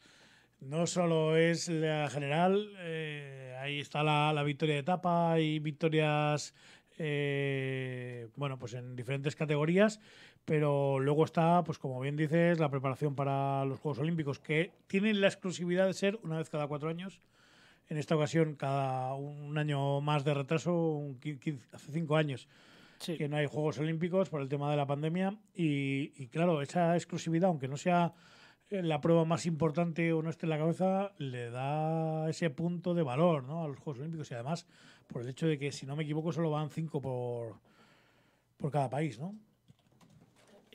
No solo es la general, eh, ahí está la, victoria de etapa hay victorias, eh, bueno, pues en diferentes categorías, pero luego está, pues como bien dices, la preparación para los Juegos Olímpicos, que tienen la exclusividad de ser una vez cada cuatro años. En esta ocasión, cada un año más de retraso, hace cinco años que no hay Juegos Olímpicos por el tema de la pandemia. Y, claro, esa exclusividad, aunque no sea eh, la prueba más importante o no esté en la cabeza, le da ese punto de valor ¿no? a los Juegos Olímpicos. Y además, por el hecho de que, si no me equivoco, solo van cinco por, por cada país, ¿no?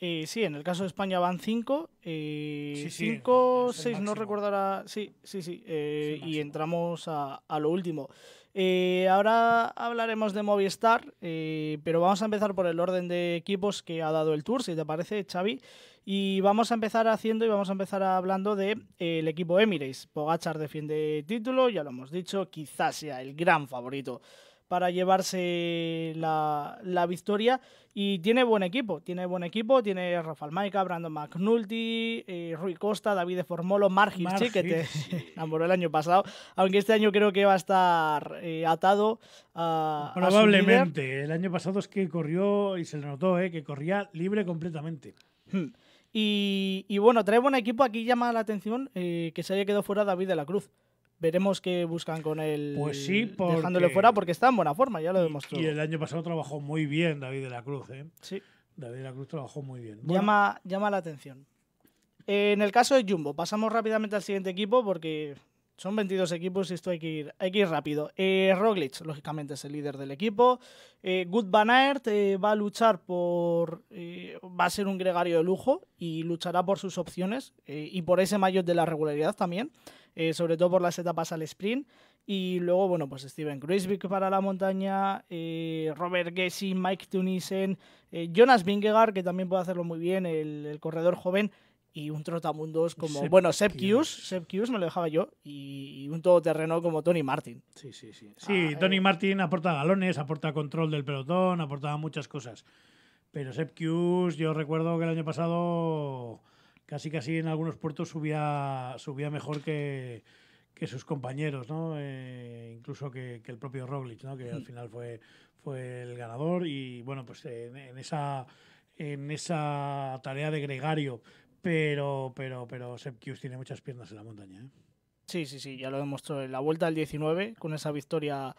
Eh, sí, en el caso de España van cinco. Eh, cinco, seis, no recordará. Sí, sí, sí. y entramos a, a lo último. Eh, ahora hablaremos de Movistar, eh, pero vamos a empezar por el orden de equipos que ha dado el Tour, si te parece, Xavi. Y vamos a empezar haciendo y vamos a empezar hablando del de, eh, el equipo Emirates. Pogachar defiende título, ya lo hemos dicho, quizás sea el gran favorito para llevarse la, victoria. Y tiene buen equipo, tiene buen equipo, tiene Rafael Maica, Brandon McNulty, eh, Rui Costa, David de Formolo, Margis, que te enamoró el año pasado, aunque este año creo que va a estar eh, atado a... Probablemente, el año pasado es que corrió, y se le notó, eh, que corría libre completamente. Hmm. Y, y, bueno, trae buen equipo, aquí llama la atención eh, que se haya quedado fuera David de la Cruz veremos qué buscan con él pues dejándole fuera porque está en buena forma, ya lo demostró. Y el año pasado trabajó muy bien David de la Cruz, ¿eh? Sí. David de la Cruz trabajó muy bien. Llama, llama la atención. En el caso de Jumbo, pasamos rápidamente al siguiente equipo porque son 22 equipos y esto hay que ir, hay ir rápido. Eh, Roglic, lógicamente, es el líder del equipo. Eh, Good eh, va a luchar por... Eh, va a ser un gregario de lujo y luchará por sus opciones y por ese mayor de la regularidad también. Eh, sobre todo por las etapas al sprint. Y luego, bueno, pues Steven Grisbeck para la montaña, eh, Robert Gessi, Mike Tunisen, eh, Jonas Vingegaard, que también puede hacerlo muy bien, el, corredor joven, y un trotamundos como, Sepp bueno, Sepp Kius me lo dejaba yo, y, un todoterreno como Tony Martin. Sí, sí, sí. Ah, sí, Tony Martin aporta galones, aporta control del pelotón, aporta muchas cosas. Pero Kius, yo recuerdo que el año pasado casi casi en algunos puertos subía, subía mejor que, que sus compañeros, ¿no? Eh, incluso que, el propio Roglic, ¿no? que al hmm. final fue, fue el ganador. Y bueno, pues en, esa, en esa tarea de gregario, pero, pero, pero tiene muchas piernas en la montaña. ¿eh? Sí, sí, sí, ya lo demostró en la vuelta del 19 con esa victoria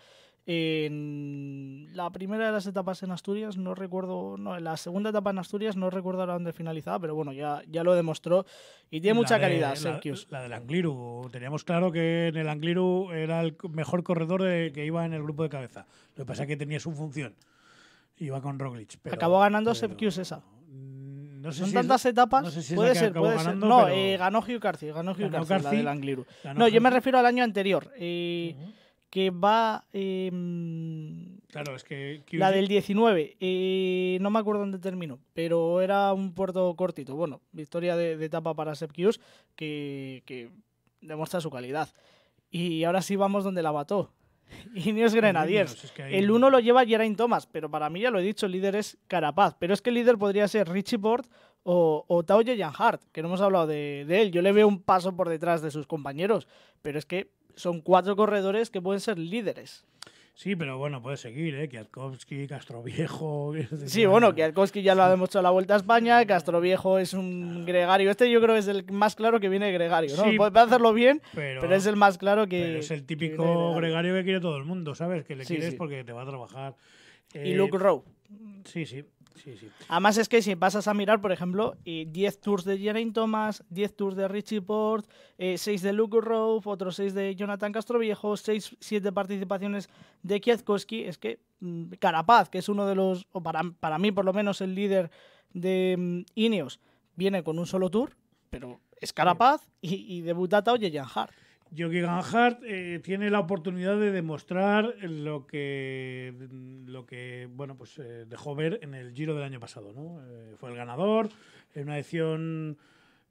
en la primera de las etapas en Asturias, no recuerdo, no, en la segunda etapa en Asturias no recuerdo ahora dónde finalizaba, pero bueno, ya, ya lo demostró y tiene mucha calidad, la, la, del Angliru, teníamos claro que en el Angliru era el mejor corredor que iba en el grupo de cabeza. Lo que pasa es que tenía su función, iba con Roglic. Pero, Acabó ganando Sepkius esa. Son tantas etapas. puede ser, puede ser. No, eh, ganó Hugh Carthy, ganó Hugh la del Angliru. No, yo me refiero al año anterior. y eh, que va... Em, claro, es que... La del 19, eh, no me acuerdo dónde terminó, pero era un puerto cortito. Bueno, victoria de, etapa para Sep que, que demuestra su calidad. Y ahora sí vamos donde la bató. Ineos Grenadiers. es El uno lo lleva Geraint Thomas, pero para mí ya lo he dicho, el líder es Carapaz. Pero es que el líder podría ser Richie Port o, o Tao Hart, que no hemos hablado de, de, él. Yo le veo un paso por detrás de sus compañeros, pero es que son cuatro corredores que pueden ser líderes. Sí, pero bueno, puede seguir, ¿eh? Kwiatkowski, Castroviejo... Sí, bueno, Kwiatkowski ya lo ha demostrado la Vuelta a España, Castroviejo es un gregario. Este yo creo que es el más claro que viene gregario, ¿no? puede hacerlo bien, pero, es el más claro que... es el típico gregario que quiere todo el mundo, ¿sabes? Que le quieres porque te va a trabajar. y Luke eh, Rowe. Sí, sí. Además es que si pasas a mirar, por ejemplo, eh, 10 tours de Geraint Thomas, 10 tours de Richie Port, eh, 6 de Luke Rove, otros 6 de Jonathan Castroviejo, 6, 7 participaciones de Kwiatkowski, es que mm, Carapaz, que es uno de los, o para, mí por lo menos el líder de mm, Ineos, viene con un solo tour, pero es Carapaz y, y debuta Tao y Hart. Yogi Ganhart eh, tiene la oportunidad de demostrar lo que, lo que bueno, pues, eh, dejó ver en el Giro del año pasado. ¿no? Eh, fue el ganador en una edición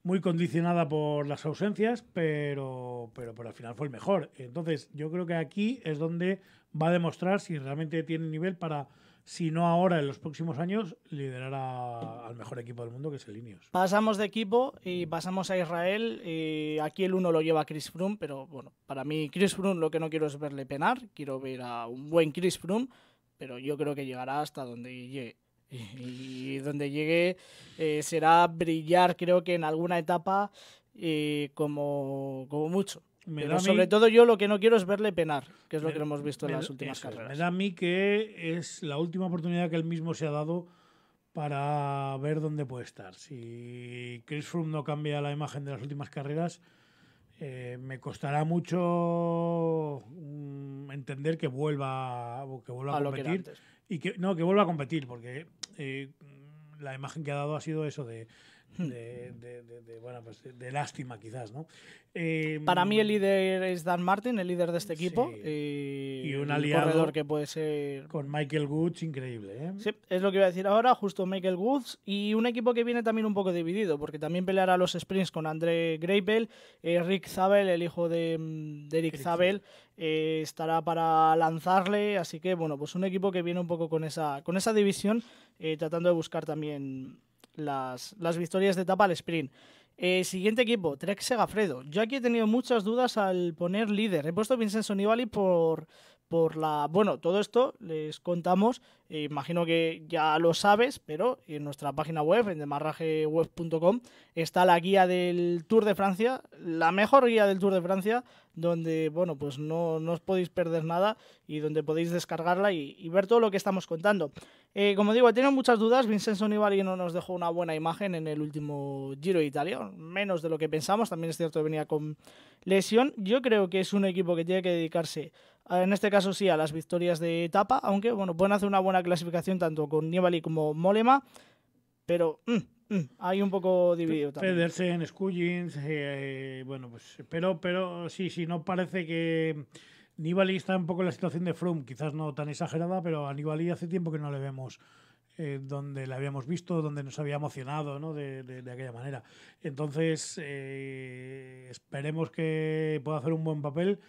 muy condicionada por las ausencias, pero, pero, pero, al final fue el mejor. Entonces yo creo que aquí es donde va a demostrar si realmente tiene nivel para si no ahora en los próximos años, liderará al mejor equipo del mundo, que es el Ineos. Pasamos de equipo y pasamos a Israel. Y eh, aquí el uno lo lleva Chris Froome, pero bueno, para mí Chris Froome lo que no quiero es verle penar, quiero ver a un buen Chris Froome, pero yo creo que llegará hasta donde llegue. Y donde llegue eh, será brillar, creo que en alguna etapa, eh, como, como mucho. Pero sobre todo yo lo que no quiero es verle penar, que es lo que hemos visto en las últimas carreras. Me da a mí que es la última oportunidad que él mismo se ha dado para ver dónde puede estar. Si Chris Froome no cambia la imagen de las últimas carreras, eh, me costará mucho mm, entender que vuelva, a, competir. y que, no, que vuelva a competir, porque eh, la imagen que ha dado ha sido eso de Pues, de, lástima quizás, ¿no? Em, para mí el líder es Dan Martin, el líder de este equipo. Y, un aliado que puede ser... Con Michael Woods, increíble, ¿eh? es lo que iba a decir ahora, justo Michael Woods. Y un equipo que viene también un poco dividido, porque también peleará los sprints con André Greipel, eh, Rick Zabel, el hijo de, mm, Eric, Zabel, eh, estará para lanzarle, así que bueno, pues un equipo que viene un poco con esa, con esa división, tratando de buscar también las, victorias de etapa al sprint. Eh, siguiente equipo, Trek Segafredo. Yo aquí he tenido muchas dudas al poner líder. He puesto Vincenzo Nibali por, por la... Bueno, todo esto les contamos, eh, imagino que ya lo sabes, pero en nuestra página web, en demarrajeweb.com, está la guía del Tour de Francia, la mejor guía del Tour de Francia, donde, bueno, pues no, no os podéis perder nada y donde podéis descargarla y, ver todo lo que estamos contando. Eh, como digo, he muchas dudas, Vincenzo Nibali no nos dejó una buena imagen en el último Giro de Italia, menos de lo que pensamos, también es cierto que venía con lesión. Yo creo que es un equipo que tiene que dedicarse en este caso sí a las victorias de etapa, aunque bueno, pueden hacer una buena clasificación tanto con Nibali como Molema, pero mm, mm, hay un poco dividido también. Pedersen, en eh, eh, bueno, pues pero, pero sí, sí, no parece que Nibali está un poco en la situación de Froome, quizás no tan exagerada, pero a Nibali hace tiempo que no le vemos eh, donde la habíamos visto, donde nos había emocionado ¿no? de, aquella manera. Entonces, eh, esperemos que pueda hacer un buen papel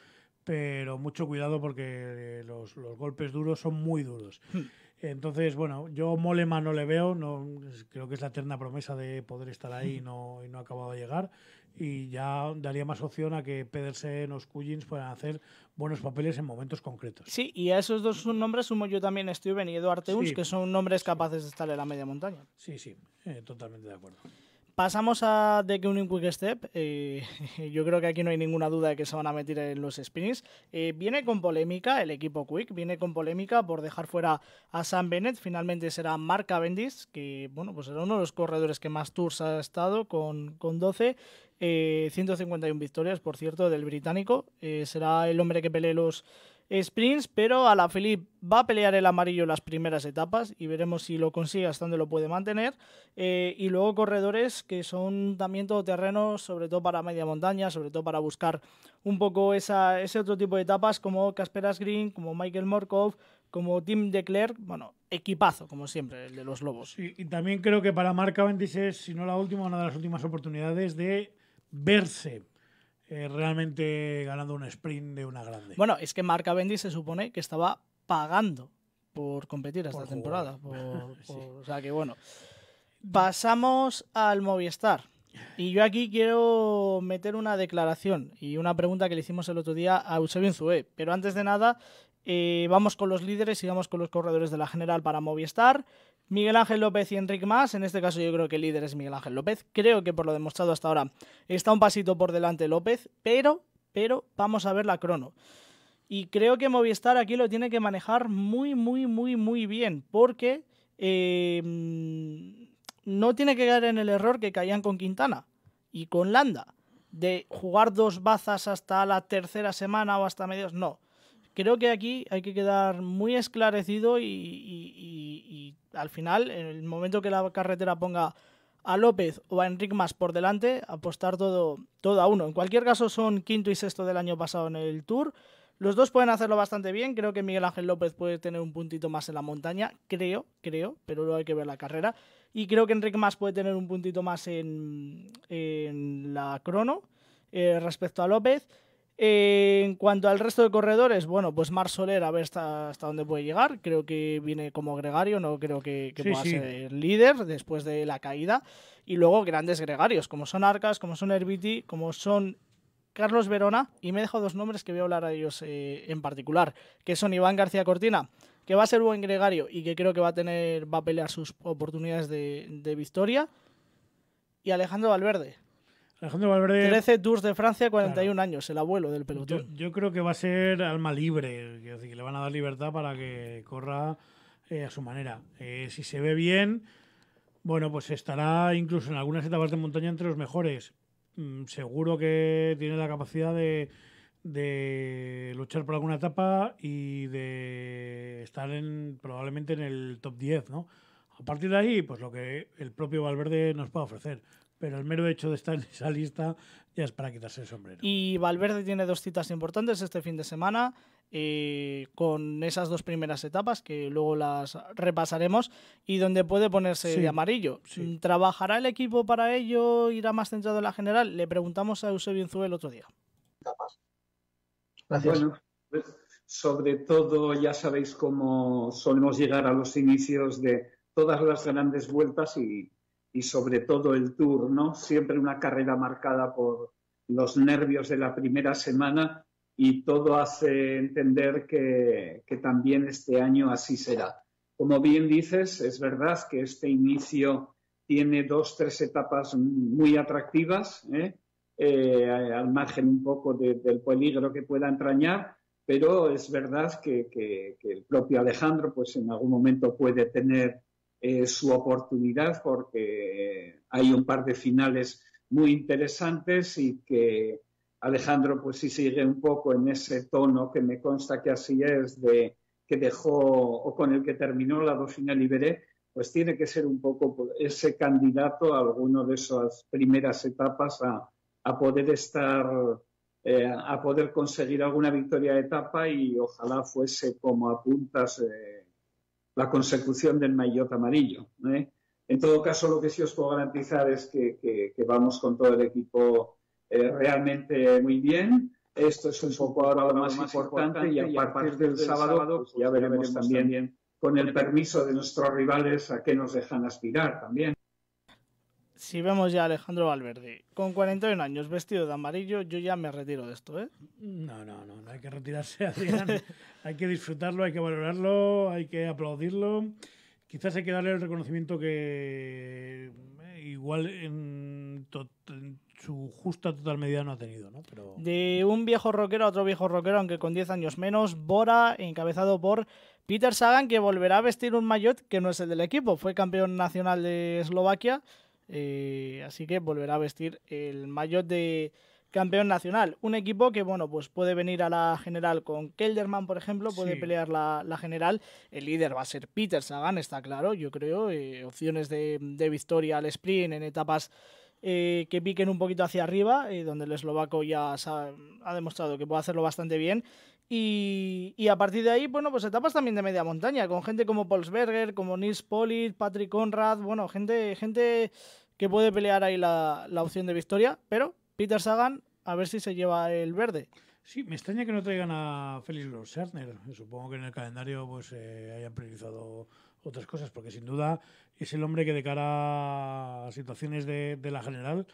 pero mucho cuidado porque eh, los, los golpes duros son muy duros. Hmm. Entonces, bueno, yo Molema no le veo, no, creo que es la eterna promesa de poder estar ahí y hmm. no, no ha acabado de llegar. Y ya daría más opción a que Pedersen o Skullins puedan hacer buenos papeles en momentos concretos. Sí, y a esos dos nombres sumo yo también Steven y Eduard que son nombres capaces de estar en la media montaña. Sí, sí, eh, totalmente de acuerdo. Pasamos a The Cunning Quick Step. Eh, yo creo que aquí no hay ninguna duda de que se van a meter en los spinnings, eh, viene con polémica el equipo Quick, viene con polémica por dejar fuera a Sam Bennett. Finalmente será marca Cavendish, que bueno, pues era uno de los corredores que más tours ha estado con, con 12. 151 eh, victorias, por cierto, del británico. será el hombre que pelee los sprints, pero a la Felipe va a pelear el amarillo en las primeras etapas y veremos si lo consigue hasta dónde lo puede mantener. Eh, y luego corredores que son también todo terreno, sobre todo para media montaña, sobre todo para buscar un poco ese otro tipo de etapas como Casperas Green, como Michael Morkov, como Tim de bueno, equipazo, como siempre, el de los Lobos. y también creo que para Marca 26, si no la última, una de las últimas oportunidades de verse eh, realmente ganando un sprint de una grande. Bueno, es que Marca Bendy se supone que estaba pagando por competir esta temporada. o sea que bueno. Pasamos al Movistar. Y yo aquí quiero meter una declaración y una pregunta que le hicimos el otro día a Eusebio zue Pero antes de nada, eh, vamos con los líderes y vamos con los corredores de la general para Movistar. Miguel Ángel López y Enrique Más. En este caso yo creo que el líder es Miguel Ángel López. Creo que por lo demostrado hasta ahora está un pasito por delante López, pero, pero vamos a ver la crono. Y creo que Movistar aquí lo tiene que manejar muy, muy, muy, muy bien, porque eh, no tiene que caer en el error que caían con Quintana y con Landa, de jugar dos bazas hasta la tercera semana o hasta medios. No creo que aquí hay que quedar muy esclarecido y, al final, en el momento que la carretera ponga a López o a Enric Más por delante, apostar todo, todo a uno. En cualquier caso, son quinto y sexto del año pasado en el Tour. Los dos pueden hacerlo bastante bien. Creo que Miguel Ángel López puede tener un puntito más en la montaña. Creo, creo, pero luego hay que ver la carrera. Y creo que Enrique Más puede tener un puntito más en, la crono eh, respecto a López en cuanto al resto de corredores, bueno, pues Mar Soler a ver hasta, dónde puede llegar. Creo que viene como gregario, no creo que, pueda ser líder después de la caída. Y luego grandes gregarios, como son Arcas, como son Herbiti, como son Carlos Verona. Y me he dejado dos nombres que voy a hablar a ellos eh, en particular, que son Iván García Cortina, que va a ser buen gregario y que creo que va a tener, va a pelear sus oportunidades de victoria. Y Alejandro Valverde, Alejandro Valverde. 13 Tours de Francia, 41 años, el abuelo del pelotón. Yo, creo que va a ser alma libre, que le van a dar libertad para que corra eh, a su manera. Eh, si se ve bien, bueno, pues estará incluso en algunas etapas de montaña entre los mejores. Mm, seguro que tiene la capacidad de, luchar por alguna etapa y de estar en, probablemente en el top 10, ¿no? A partir de ahí, pues lo que el propio Valverde nos puede ofrecer pero el mero hecho de estar en esa lista ya es para quitarse el sombrero. Y Valverde tiene dos citas importantes este fin de semana. Eh, con esas dos primeras etapas que luego las repasaremos y donde puede ponerse de amarillo. ¿Trabajará el equipo para ello? ¿Irá más centrado en la general? Le preguntamos a Eusebio Enzuel el otro día. Gracias. Bueno, pues, sobre todo ya sabéis cómo solemos llegar a los inicios de todas las grandes vueltas y y sobre todo el Tour, Siempre una carrera marcada por los nervios de la primera semana y todo hace entender que, también este año así será. Como bien dices, es verdad que este inicio tiene dos, tres etapas muy atractivas, ¿eh? Eh, al margen un poco del peligro que pueda entrañar, pero es verdad que, que, el propio Alejandro pues en algún momento puede tener eh, su oportunidad porque eh, hay un par de finales muy interesantes y que Alejandro pues sí sigue un poco en ese tono que me consta que así es de que dejó o con el que terminó la final libre pues tiene que ser un poco pues, ese candidato a alguno de esas primeras etapas a, poder estar eh, a poder conseguir alguna victoria de etapa y ojalá fuese como apuntas eh, la consecución del maillot amarillo. ¿eh? En todo caso, lo que sí os puedo garantizar es que, vamos con todo el equipo eh, realmente muy bien. Esto es un poco ahora lo más, importante, y a partir del, sábado, pues, pues, ya veremos, también, también, con el permiso de nuestros rivales a qué nos dejan aspirar también si vemos ya a Alejandro Valverde con 41 años vestido de amarillo, yo ya me retiro de esto, ¿eh? No, no, no, no hay que retirarse, Adrián. hay que disfrutarlo, hay que valorarlo, hay que aplaudirlo. Quizás hay que darle el reconocimiento que eh, igual en, su justa total medida no ha tenido, Pero... De un viejo rockero a otro viejo rockero, aunque con 10 años menos, Bora, encabezado por Peter Sagan, que volverá a vestir un maillot que no es el del equipo. Fue campeón nacional de Eslovaquia eh, así que volverá a vestir el maillot de campeón nacional. Un equipo que, bueno, pues puede venir a la general con Kelderman, por ejemplo, puede pelear la, general. El líder va a ser Peter Sagan, está claro, yo creo. Eh, opciones de, victoria al sprint en etapas eh, que piquen un poquito hacia arriba, eh, donde el eslovaco ya ha, demostrado que puede hacerlo bastante bien. Y, y, a partir de ahí, bueno, pues etapas también de media montaña, con gente como Paulsberger, como Nils Polit, Patrick Conrad, bueno, gente, gente que puede pelear ahí la, opción de victoria, pero Peter Sagan a ver si se lleva el verde. Sí, me extraña que no traigan a Félix serner Supongo que en el calendario pues eh, hayan priorizado otras cosas, porque sin duda es el hombre que de cara a situaciones de, la general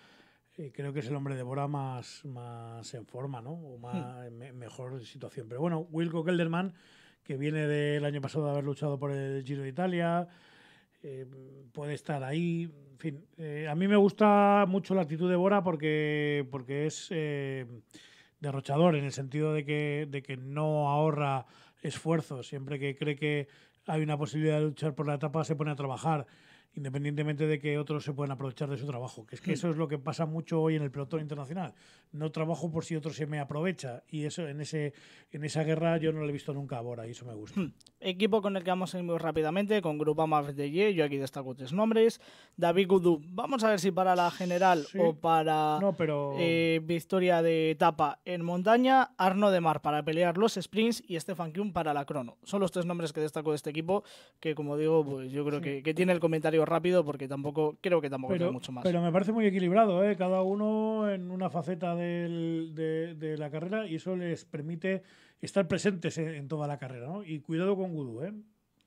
eh, creo que es el hombre de Bora más, más en forma, ¿no? O más, hmm. mejor situación. Pero bueno, Wilco Kelderman, que viene del año pasado de haber luchado por el Giro de Italia, eh, puede estar ahí. En fin, eh, a mí me gusta mucho la actitud de Bora porque, porque es eh, derrochador en el sentido de que, de que no ahorra esfuerzo. Siempre que cree que hay una posibilidad de luchar por la etapa, se pone a trabajar independientemente de que otros se puedan aprovechar de su trabajo. Que es que hmm. eso es lo que pasa mucho hoy en el pelotón internacional. No trabajo por si otro se me aprovecha. Y eso en ese en esa guerra yo no lo he visto nunca ahora y eso me gusta. Hmm. Equipo con el que vamos a ir muy rápidamente, con Grupama Ye, yo aquí destaco tres nombres. David Gudú, vamos a ver si para la general o para eh, victoria de etapa en montaña. Arno de Mar para pelear los sprints y Stefan Kuhn para la crono. Son los tres nombres que destaco de este equipo, que como digo, pues yo creo que, tiene el comentario rápido porque tampoco creo que tampoco pero, mucho más. Pero me parece muy equilibrado, ¿eh? cada uno en una faceta de la carrera y eso les permite estar presentes en, toda la carrera, ¿no? Y cuidado con Gudú, ¿eh?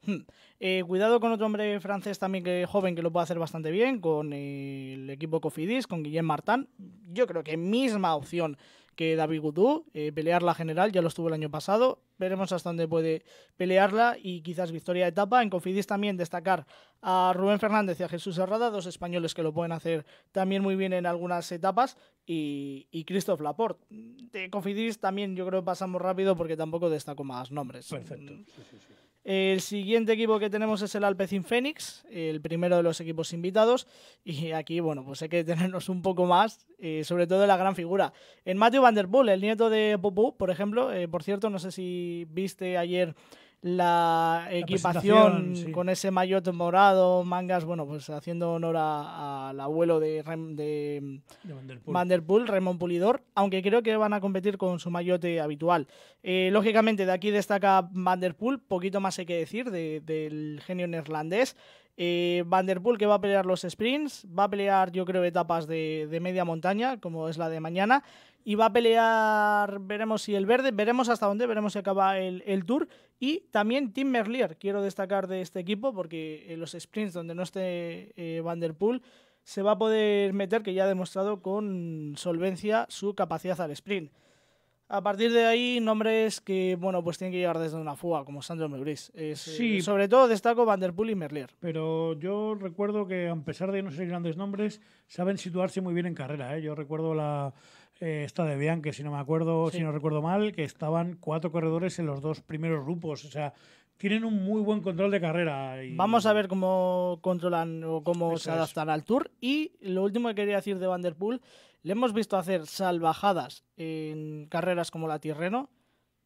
Hmm. ¿eh? cuidado con otro hombre francés también que joven que lo puede hacer bastante bien, con el equipo Cofidis, con Guillem Martán. Yo creo que misma opción que David Goudou, eh, pelear la general, ya lo estuvo el año pasado, veremos hasta dónde puede pelearla y quizás victoria de etapa. En Confidis también destacar a Rubén Fernández y a Jesús Herrada, dos españoles que lo pueden hacer también muy bien en algunas etapas, y, y Christoph Laporte. De Cofidis también yo creo que pasamos rápido porque tampoco destaco más nombres. Perfecto. Mm. Sí, sí, sí. El siguiente equipo que tenemos es el Alpecin Fénix, el primero de los equipos invitados. Y aquí, bueno, pues hay que tenernos un poco más, eh, sobre todo la gran figura. En Matthew Van el nieto de Popú, por ejemplo. Eh, por cierto, no sé si viste ayer la equipación con ese maillot morado, mangas, bueno, pues haciendo honor a, al abuelo de, de, Vanderpool. Raymond Pulidor, aunque creo que van a competir con su Mayote habitual. Eh, lógicamente, de aquí destaca Vanderpool, poquito más hay que decir del genio neerlandés. Eh, Vanderpool que va a pelear los sprints, va a pelear yo creo etapas de, de media montaña, como es la de mañana, y va a pelear, veremos si el verde, veremos hasta dónde, veremos si acaba el, tour. Y también Tim Merlier, quiero destacar de este equipo, porque en eh, los sprints donde no esté eh, Vanderpool se va a poder meter, que ya ha demostrado con solvencia su capacidad al sprint. A partir de ahí, nombres que, bueno, pues tienen que llegar desde una fuga, como Sandro Meuris. Eh, sí. sobre todo destaco vanderpool y Merlier. Pero yo recuerdo que, a pesar de no ser grandes nombres, saben situarse muy bien en carrera. Yo recuerdo la, eh, está de que si no me acuerdo, si no recuerdo mal, que estaban cuatro corredores en los dos primeros grupos. O sea, tienen un muy buen control de carrera. Vamos a ver cómo controlan o cómo se adaptan al Tour. Y lo último que quería decir de Vanderpool, le hemos visto hacer salvajadas en carreras como la Tirreno,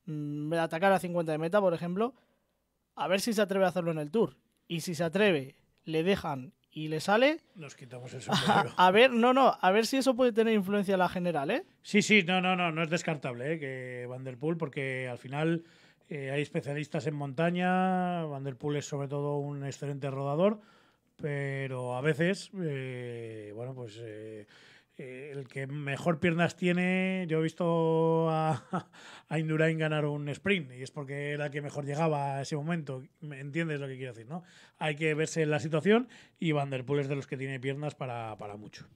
mm, atacar a 50 de meta, por ejemplo. A ver si se atreve a hacerlo en el Tour. Y si se atreve, le dejan y le sale. Nos quitamos el A, ver, no, no, a ver si eso puede tener influencia en la general, ¿eh? Sí, sí, no, no, no, no es descartable ¿eh? que Van der Poel, porque al final eh, hay especialistas en montaña. Van es sobre todo un excelente rodador, pero a veces, eh, bueno, pues eh, eh, el que mejor piernas tiene, yo he visto a, Indurain ganar un sprint y es porque era el que mejor llegaba a ese momento. ¿Entiendes lo que quiero decir? ¿no? Hay que verse la situación y Van es de los que tiene piernas para, para mucho.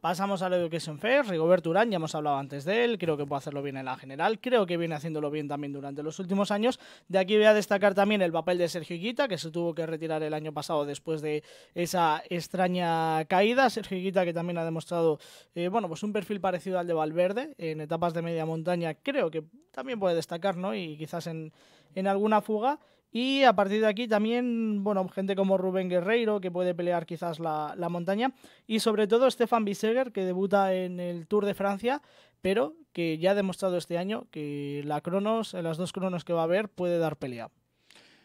Pasamos a la Education Fair, Rigoberto Urán, ya hemos hablado antes de él, creo que puede hacerlo bien en la general, creo que viene haciéndolo bien también durante los últimos años. De aquí voy a destacar también el papel de Sergio Guita, que se tuvo que retirar el año pasado después de esa extraña caída. Sergio Guita, que también ha demostrado eh, bueno, pues un perfil parecido al de Valverde en etapas de media montaña, creo que también puede destacar, ¿no? Y quizás en, en alguna fuga. Y a partir de aquí también, bueno, gente como Rubén Guerreiro, que puede pelear quizás la, montaña. Y sobre todo Stefan Biseger, que debuta en el Tour de Francia, pero que ya ha demostrado este año que la Cronos, las dos Cronos que va a haber, puede dar pelea.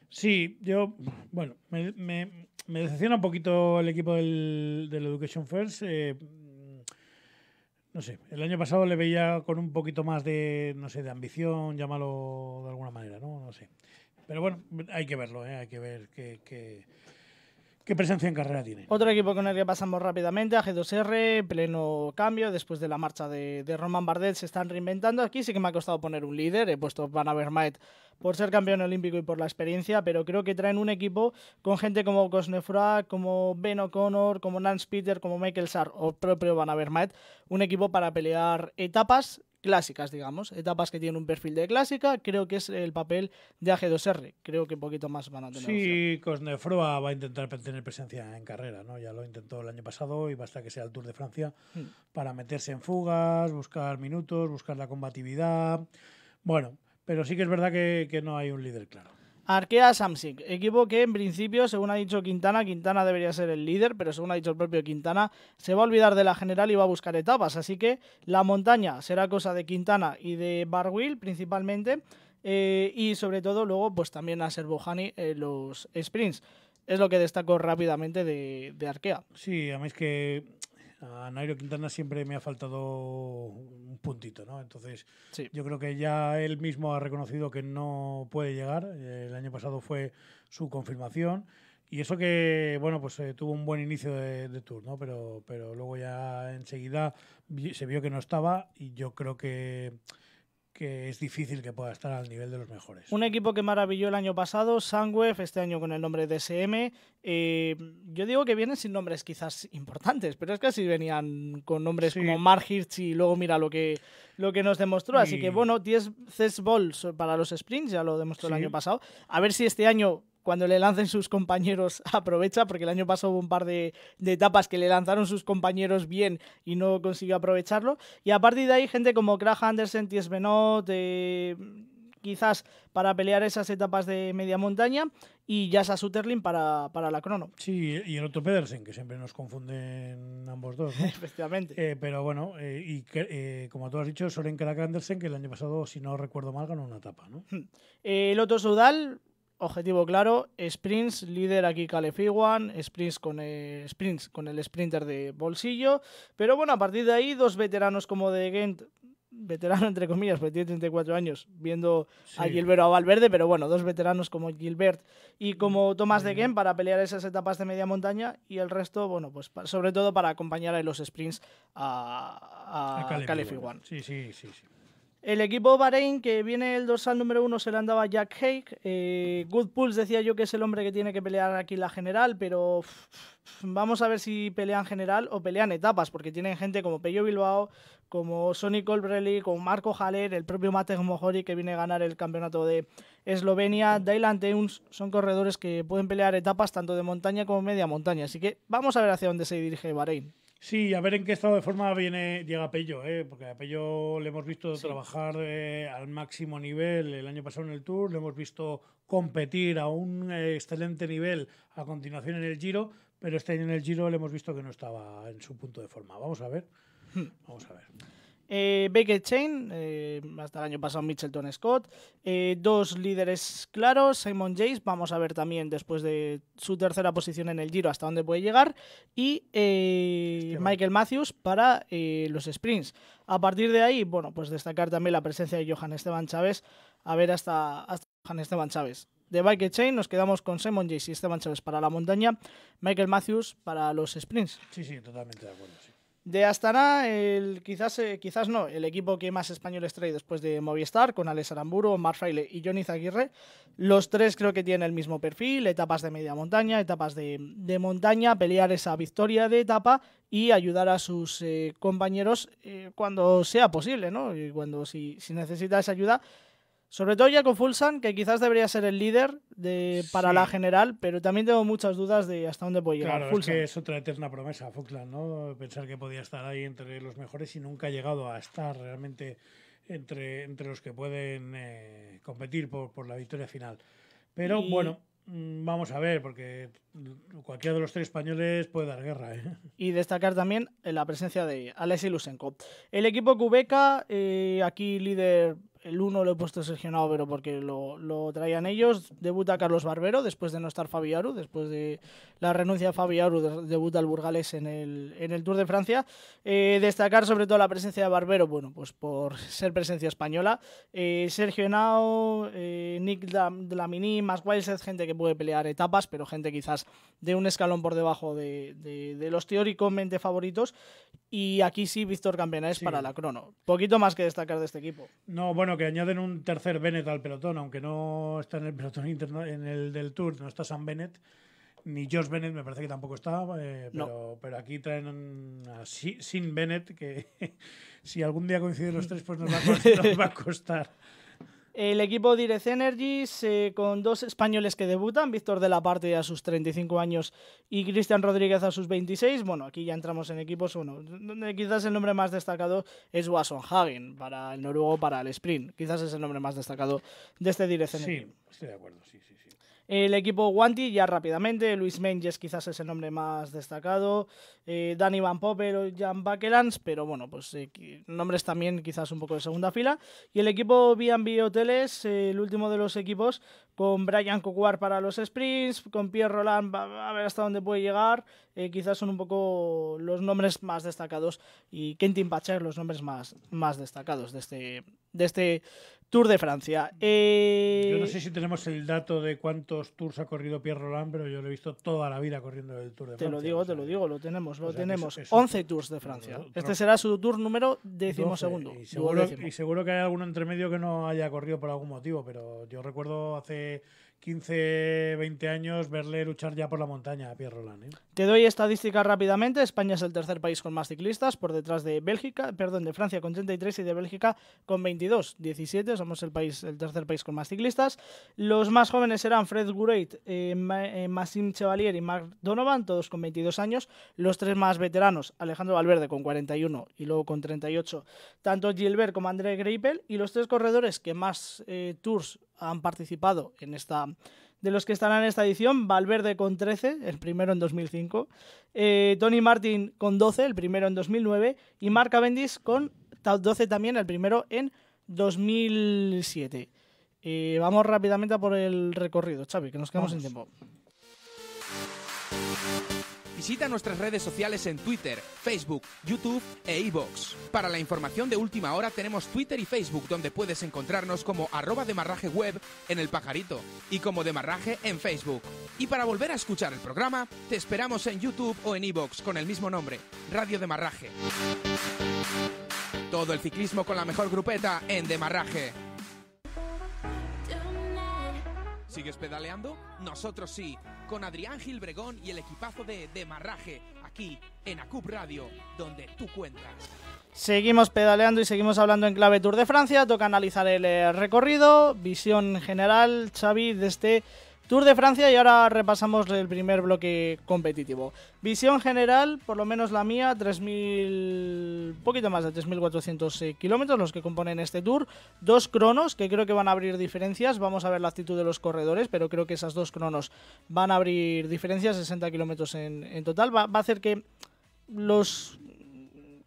Sí, yo, bueno, me, decepciona un poquito el equipo del, Education First. Eh, no sé, el año pasado le veía con un poquito más de, no sé, de ambición, llámalo de alguna manera, ¿no? No sé. Pero bueno, hay que verlo, ¿eh? hay que ver qué, presencia en carrera tiene. Otro equipo con el que pasamos rápidamente, a G2R, pleno cambio, después de la marcha de, Román Roman Bardet, se están reinventando. Aquí sí que me ha costado poner un líder, he puesto Van Avermaet por ser campeón olímpico y por la experiencia, pero creo que traen un equipo con gente como Cosnefra, como Ben O'Connor, como Nance Peter, como Michael Sarr o propio Van Avermaet, un equipo para pelear etapas clásicas, digamos, etapas que tienen un perfil de clásica, creo que es el papel de AG2R, creo que un poquito más van a tener. Sí, Cosnefroa va a intentar tener presencia en carrera, ¿no? Ya lo intentó el año pasado y basta que sea el Tour de Francia hmm. para meterse en fugas, buscar minutos, buscar la combatividad. Bueno, pero sí que es verdad que no hay un líder claro. Arkea Samsic, equipo que en principio, según ha dicho Quintana, Quintana debería ser el líder, pero según ha dicho el propio Quintana, se va a olvidar de la general y va a buscar etapas. Así que la montaña será cosa de Quintana y de Barwil principalmente, eh, y sobre todo luego pues también a Serbohani eh, los sprints. Es lo que destacó rápidamente de, de Arkea. Sí, además que a Nairo Quintana siempre me ha faltado un puntito, ¿no? Entonces, yo creo que ya él mismo ha reconocido que no puede llegar. El año pasado fue su confirmación. Y eso que, bueno, pues eh, tuvo un buen inicio de, de, tour, ¿no? Pero, pero luego ya enseguida se vio que no estaba y yo creo que que es difícil que pueda estar al nivel de los mejores. Un equipo que maravilló el año pasado, Sunweb, este año con el nombre de SM. Eh, yo digo que vienen sin nombres quizás importantes, pero es que así venían con nombres como Mark y luego mira lo que, lo que nos demostró. Así que bueno, 10 Ces balls para los sprints, ya lo demostró el año pasado. A ver si este año cuando le lancen sus compañeros aprovecha, porque el año pasado hubo un par de, etapas que le lanzaron sus compañeros bien y no consiguió aprovecharlo. Y a partir de ahí, gente como Krach Andersen, Ties Benot, eh, quizás para pelear esas etapas de media montaña y Jasa Suterlin para, para, la crono. Sí, y el otro Pedersen, que siempre nos confunden ambos dos. Efectivamente. Eh, pero bueno, eh, y como tú has dicho, Soren Karak Andersen, que el año pasado, si no recuerdo mal, ganó una etapa. ¿no? Hmm. El otro Sudal, objetivo claro, sprints, líder aquí one sprints con, eh, sprints con el sprinter de bolsillo, pero bueno, a partir de ahí dos veteranos como de Gent, veterano entre comillas, porque tiene 34 años, viendo a Gilberto a Valverde, pero bueno, dos veteranos como Gilbert y como Tomás de Gent para pelear esas etapas de media montaña y el resto, bueno, pues sobre todo para acompañar a los sprints a, a, a Sí, sí, sí, sí. El equipo Bahrein, que viene el dorsal número uno, se le andaba Jack Haig, eh, Good Pulse decía yo que es el hombre que tiene que pelear aquí la general, pero vamos a ver si pelean general o pelean etapas, porque tienen gente como Peyo Bilbao, como Sonny Colbrelli, como Marco Haller, el propio Matej Mojori que viene a ganar el campeonato de Eslovenia, Dylan Teuns, son corredores que pueden pelear etapas tanto de montaña como media montaña. Así que vamos a ver hacia dónde se dirige Bahrein. Sí, a ver en qué estado de forma viene, llega Pello, ¿eh? porque a Pello le hemos visto trabajar eh, al máximo nivel el año pasado en el Tour, le hemos visto competir a un eh, excelente nivel a continuación en el Giro, pero este año en el Giro le hemos visto que no estaba en su punto de forma. Vamos a ver. Hmm. Vamos a ver. Eh, Baker Chain, eh, hasta el año pasado Mitchelton Scott. Eh, dos líderes claros, Simon Jace, vamos a ver también después de su tercera posición en el giro hasta dónde puede llegar. Y eh, Michael Matthews para los sprints. A partir de ahí, bueno, pues destacar también la presencia de Johan Esteban Chávez, a ver hasta, Johan Esteban Chávez. De Bike Chain nos quedamos con Simon Jace y Esteban Chávez para la montaña, Michael Matthews para los sprints. Sí, sí, totalmente de acuerdo. Sí. De Astana, el, quizás, eh, quizás no, el equipo que más españoles trae después de Movistar, con Alex Aramburu, Mar Fraile y Johnny Zaguirre. Los tres creo que tienen el mismo perfil, etapas de media montaña, etapas de, montaña, pelear esa victoria de etapa y ayudar a sus eh, compañeros eh, cuando sea posible, ¿no? Y cuando si, si necesita esa ayuda, sobre todo ya Fulsan, que quizás debería ser el líder de, para la general, pero también tengo muchas dudas de hasta dónde puede llegar. Claro, Fulsan. es que es otra eterna promesa, Foxland, ¿no? Pensar que podía estar ahí entre los mejores y nunca ha llegado a estar realmente entre, entre los que pueden eh, competir por, la victoria final. Pero bueno, mm, Vamos a ver, porque cualquiera de los tres españoles puede dar guerra. ¿eh? Y destacar también eh, la presencia de Alexi Lusenko. El equipo kubeka, aquí líder el uno lo he puesto Sergio Navarro porque lo, traían ellos. Debuta Carlos Barbero después de no estar Fabiaru, después de la renuncia de Fabiaru, debuta el Burgales en el, en el Tour de Francia. Eh, destacar sobre todo la presencia de Barbero, bueno, pues por ser presencia española. Eh, Sergio Nao, eh, Nick Dlamini, más Wildset gente que puede pelear etapas, pero gente quizás de un escalón por debajo de, los teóricamente favoritos. Y aquí sí, Víctor Campeana para la crono. Poquito más que destacar de este equipo. No, bueno, que añaden un tercer Bennett al pelotón, aunque no está en el pelotón interno, en el del Tour, no está San Bennett. Ni George Bennett me parece que tampoco está, eh, pero, aquí traen a Sin Bennett, que si algún día coinciden los tres, pues Nos va a costar. El equipo Direct Energy eh, con dos españoles que debutan, Víctor de la Parte a sus 35 años y Cristian Rodríguez a sus 26. Bueno, aquí ya entramos en equipos. uno. quizás el nombre más destacado es Wasson Hagen, para el noruego, para el sprint. Quizás es el nombre más destacado de este Direct Energy. Sí, estoy de acuerdo, sí. sí. El equipo Guanti, ya rápidamente, Luis Menges quizás es el nombre más destacado, eh, Danny Van Popper o Jan Bakelans, pero bueno, pues eh, nombres también quizás un poco de segunda fila. Y el equipo B&B Hoteles, el último de los equipos, con Brian Cocuar para los sprints, con Pierre Roland, a ver hasta dónde puede llegar, eh, quizás son un poco los nombres más destacados y Kentin Pacher los nombres más, más destacados de este, de este Tour de Francia. Eh, yo no sé si tenemos el dato de cuántos tours ha corrido Pierre Roland, pero yo lo he visto toda la vida corriendo el Tour de Francia. Te lo digo, te lo digo, lo tenemos, lo tenemos. 11 Tours de Francia. Este será su tour número decimosegundo. Y seguro, y seguro que hay alguno entre medio que no haya corrido por algún motivo, pero yo recuerdo hace 15, 20 años verle luchar ya por la montaña a Pierre Roland. ¿eh? Te doy estadísticas rápidamente. España es el tercer país con más ciclistas, por detrás de Bélgica, perdón, de Francia con 33 y de Bélgica con 22, 17. Somos el país, el tercer país con más ciclistas. Los más jóvenes serán Fred Gureit, eh, Massim eh, Chevalier y Mark Donovan, todos con 22 años. Los tres más veteranos, Alejandro Valverde con 41 y luego con 38, tanto Gilbert como André Greipel. Y los tres corredores que más tours han participado en esta de los que estarán en esta edición, Valverde con 13, el primero en 2005, eh, Tony Martin con 12, el primero en 2009, y Marca Cavendish con 12 también, el primero en 2007. Eh, vamos rápidamente a por el recorrido, Xavi, que nos quedamos en tiempo. Visita nuestras redes sociales en Twitter, Facebook, YouTube e iVoox. Para la información de última hora tenemos Twitter y Facebook donde puedes encontrarnos como arroba demarraje web en el pajarito y como demarraje en Facebook. Y para volver a escuchar el programa, te esperamos en YouTube o en iVoox con el mismo nombre, Radio Demarraje. Todo el ciclismo con la mejor grupeta en Demarraje. ¿Sigues pedaleando? Nosotros sí, con Adrián Gilbregón y el equipazo de Demarraje, aquí en ACUP Radio, donde tú cuentas. Seguimos pedaleando y seguimos hablando en clave Tour de Francia. Toca analizar el eh, recorrido, visión general, Xavi, desde Tour de Francia y ahora repasamos el primer bloque competitivo. Visión general, por lo menos la mía, 3.000, poquito más de 3.400 eh, kilómetros los que componen este tour. Dos cronos que creo que van a abrir diferencias. Vamos a ver la actitud de los corredores, pero creo que esas dos cronos van a abrir diferencias, 60 kilómetros en, total. Va, va a hacer que los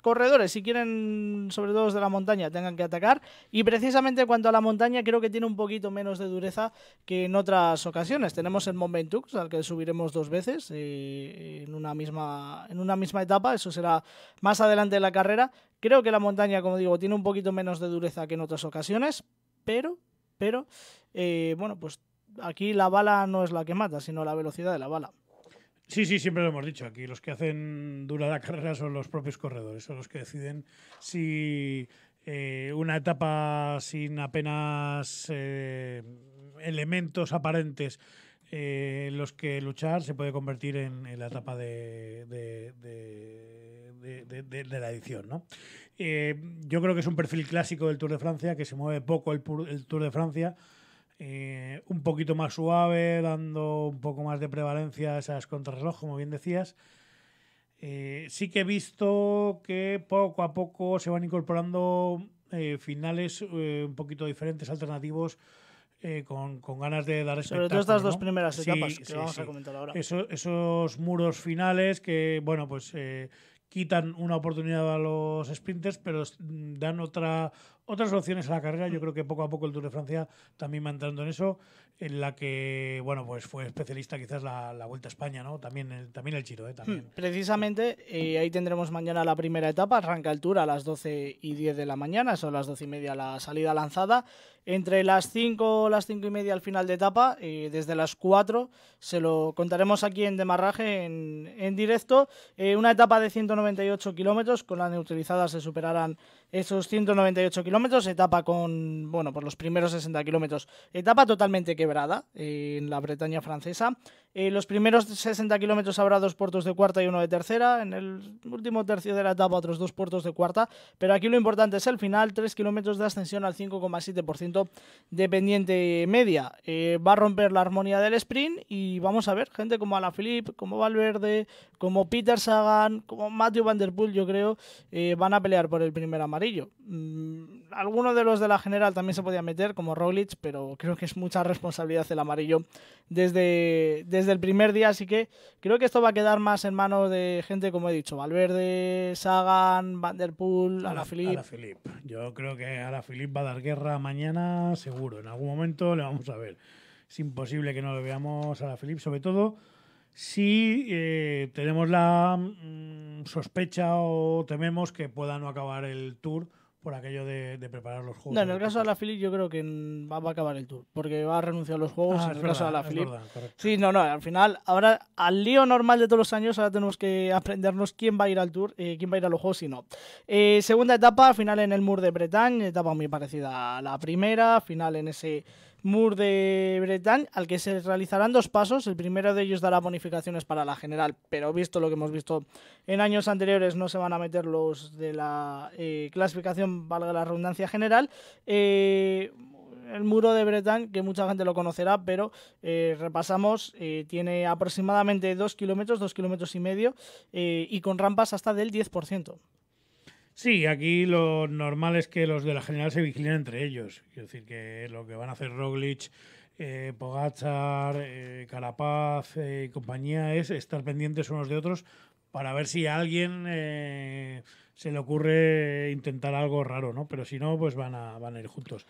corredores, si quieren, sobre todo los de la montaña, tengan que atacar. Y precisamente cuanto a la montaña, creo que tiene un poquito menos de dureza que en otras ocasiones. Tenemos el Ventoux al que subiremos dos veces en, una misma, en una misma etapa, eso será más adelante en la carrera. Creo que la montaña, como digo, tiene un poquito menos de dureza que en otras ocasiones, pero, pero, eh, bueno, pues aquí la bala no es la que mata, sino la velocidad de la bala. Sí, sí, siempre lo hemos dicho. Aquí los que hacen dura la carrera son los propios corredores, son los que deciden si eh, una etapa sin apenas eh, elementos aparentes eh, en los que luchar se puede convertir en, la etapa de, la edición. yo creo que es un perfil clásico del Tour de Francia, que se mueve poco el Tour de Francia eh, un poquito más suave, dando un poco más de prevalencia a esas contrarreloj, como bien decías. Eh, sí que he visto que poco a poco se van incorporando eh, finales un poquito diferentes, alternativos, con, ganas de dar espectáculo. Sobre todo estas dos primeras etapas que vamos a comentar ahora. esos muros finales que, bueno, pues quitan una oportunidad a los sprinters, pero dan otra otras opciones a la carrera. Yo creo que poco a poco el Tour de Francia también va entrando en eso, en la que, bueno, pues fue especialista quizás la, Vuelta a España, ¿no? También el, también el Giro, ¿eh? También. Hmm, precisamente, eh, ahí tendremos mañana la primera etapa, arranca el Tour a las 12 y 10 de la mañana, son las 12 y media la salida lanzada. Entre las 5 o las 5 y media al final de etapa, eh, desde las 4, se lo contaremos aquí en Demarraje, en, en directo. una etapa de 198 kilómetros, con las neutralizadas se superarán esos 198 kilómetros, etapa con, bueno, por los primeros 60 kilómetros, etapa totalmente quebrada en la Bretaña francesa. Eh, los primeros 60 kilómetros habrá dos puertos de cuarta y uno de tercera, en el último tercio de la etapa otros dos puertos de cuarta, pero aquí lo importante es el final, 3 kilómetros de ascensión al 5,7% de pendiente media. Eh, va a romper la armonía del sprint y vamos a ver gente como Alaphilippe, como Valverde, como Peter Sagan, como Matthew Van Der Poel, yo creo, eh, van a pelear por el primer amarillo. Mm, alguno Algunos de los de la general también se podía meter, como Roglic, pero creo que es mucha responsabilidad el amarillo desde, desde el primer día. Así que creo que esto va a quedar más en manos de gente, como he dicho, Valverde, Sagan, Vanderpool, la Philip. Yo creo que Philip va a dar guerra mañana seguro. En algún momento le vamos a ver. Es imposible que no le veamos a Philip, sobre todo si eh, tenemos la mm, sospecha o tememos que pueda no acabar el tour por aquello de, preparar los juegos. No, en el caso de la Philip yo creo que va, a acabar el tour, porque va a renunciar a los juegos ah, en el caso de la Philip. Sí, no, no, al final, ahora al lío normal de todos los años, ahora tenemos que aprendernos quién va a ir al tour, eh, quién va a ir a los juegos y no. Eh, segunda etapa, final en el Mur de Bretagne, etapa muy parecida a la primera, final en ese Mur de Bretagne, al que se realizarán dos pasos. El primero de ellos dará bonificaciones para la general, pero visto lo que hemos visto en años anteriores, no se van a meter los de la eh, clasificación, valga la redundancia general. Eh, el muro de Bretagne, que mucha gente lo conocerá, pero eh, repasamos, tiene aproximadamente 2 kilómetros, dos kilómetros y medio, y con rampas hasta del 10%. Sí, aquí lo normal es que los de la general se vigilen entre ellos. es decir que lo que van a hacer Roglic, eh, Pogachar, eh, Carapaz eh, y compañía es estar pendientes unos de otros para ver si a alguien eh, se le ocurre intentar algo raro, ¿no? Pero si no, pues van a, van a ir juntos.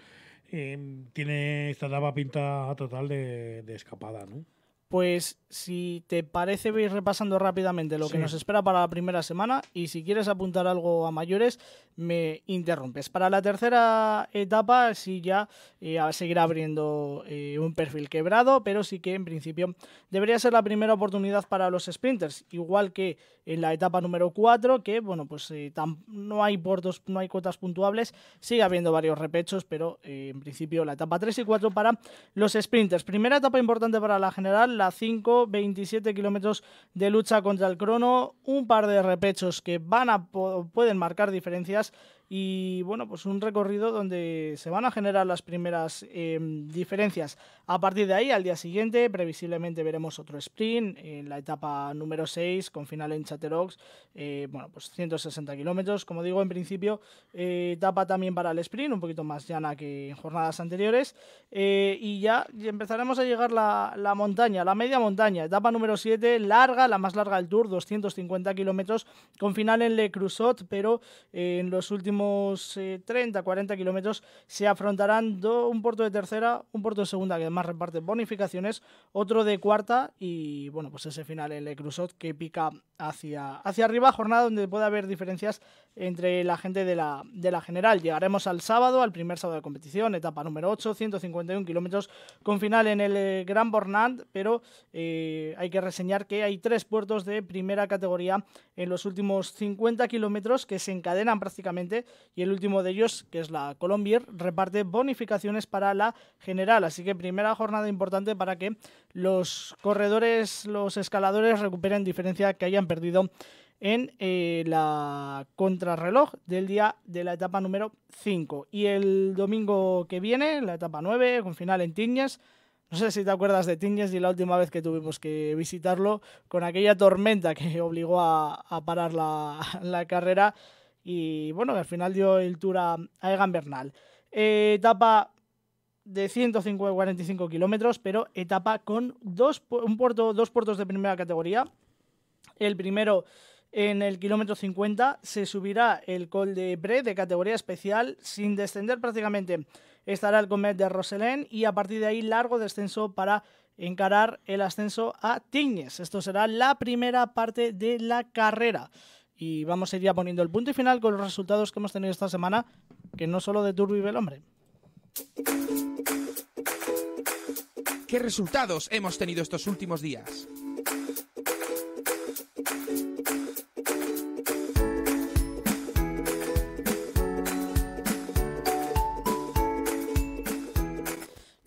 tiene esta etapa pinta total de, de escapada, ¿no? Pues si te parece, voy repasando rápidamente lo que nos espera para la primera semana y si quieres apuntar algo a mayores, me interrumpes. Para la tercera etapa, sí ya eh, seguirá abriendo eh, un perfil quebrado, pero sí que en principio debería ser la primera oportunidad para los sprinters, igual que en la etapa número 4, que bueno, pues eh, no hay no hay cuotas puntuables, sigue habiendo varios repechos, pero en principio la etapa 3 y 4 para los sprinters. Primera etapa importante para la general ...la 5, 27 kilómetros de lucha contra el crono, un par de repechos que van a pueden marcar diferencias y bueno, pues un recorrido donde se van a generar las primeras em, diferencias. A partir de ahí, al día siguiente, previsiblemente veremos otro sprint en la etapa número 6 con final en Chaterox, eh, bueno, pues 160 kilómetros, como digo, en principio, eh, etapa también para el sprint, un poquito más llana que en jornadas anteriores, eh, y ya empezaremos a llegar la, la montaña, la media montaña, etapa número 7, larga, la más larga del Tour, 250 kilómetros, con final en Le Crusot, pero en los últimos 30, 40 eh, kilómetros se afrontarán un puerto de tercera, un puerto de segunda que además reparte bonificaciones, otro de cuarta y bueno, pues ese final el Cruzot que pica hacia, hacia arriba, jornada donde puede haber diferencias entre la gente de la, de la general. Llegaremos al sábado, al primer sábado de competición, etapa número 8, 151 kilómetros con final en el eh, Gran Bornand, pero eh, hay que reseñar que hay tres puertos de primera categoría en los últimos 50 kilómetros que se encadenan prácticamente y el último de ellos, que es la Colombier, reparte bonificaciones para la general. Así que primera jornada importante para que los corredores, los escaladores recuperan diferencia que hayan perdido en eh, la contrarreloj del día de la etapa número 5. Y el domingo que viene, la etapa 9, con final en Tiñas. No sé si te acuerdas de Tiñes y la última vez que tuvimos que visitarlo, con aquella tormenta que obligó a, parar la, carrera. Y bueno, al final dio el tour a, Egan Bernal. Eh, etapa de 145 kilómetros, pero etapa con dos, un puerto, dos puertos de primera categoría. El primero en el kilómetro 50 se subirá el Col de Pre de categoría especial sin descender prácticamente. Estará el Comet de Roselén y a partir de ahí largo descenso para encarar el ascenso a Tignes. Esto será la primera parte de la carrera. Y vamos a ir ya poniendo el punto y final con los resultados que hemos tenido esta semana, que no solo de Turbo y hombre ¿Qué resultados hemos tenido estos últimos días?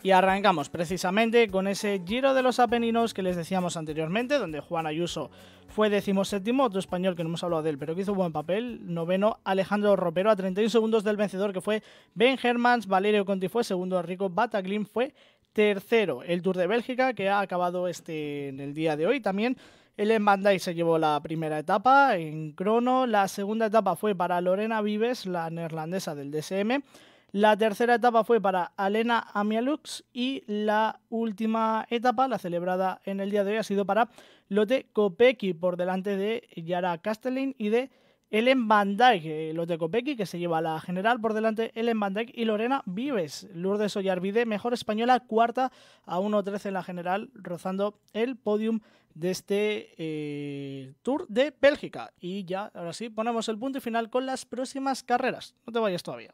Y arrancamos precisamente con ese Giro de los Apeninos que les decíamos anteriormente, donde Juan Ayuso fue decimoséptimo, otro español que no hemos hablado de él, pero que hizo buen papel, noveno Alejandro Ropero a 31 segundos del vencedor que fue Ben Hermans, Valerio Conti fue segundo, Rico Bataglin fue tercero. El Tour de Bélgica que ha acabado este en el día de hoy también el Bandai se llevó la primera etapa en crono, la segunda etapa fue para Lorena Vives, la neerlandesa del DSM. La tercera etapa fue para Alena Amialux y la última etapa, la celebrada en el día de hoy, ha sido para Lotte Kopecky por delante de Yara Kastelin y de Ellen Van Dijk. Eh, Lotte Kopecky que se lleva a la general por delante Ellen Van Dijk y Lorena Vives. Lourdes Ollarvide, mejor española, cuarta a 1.13 en la general, rozando el podium de este eh, Tour de Bélgica. Y ya, ahora sí, ponemos el punto final con las próximas carreras. No te vayas todavía.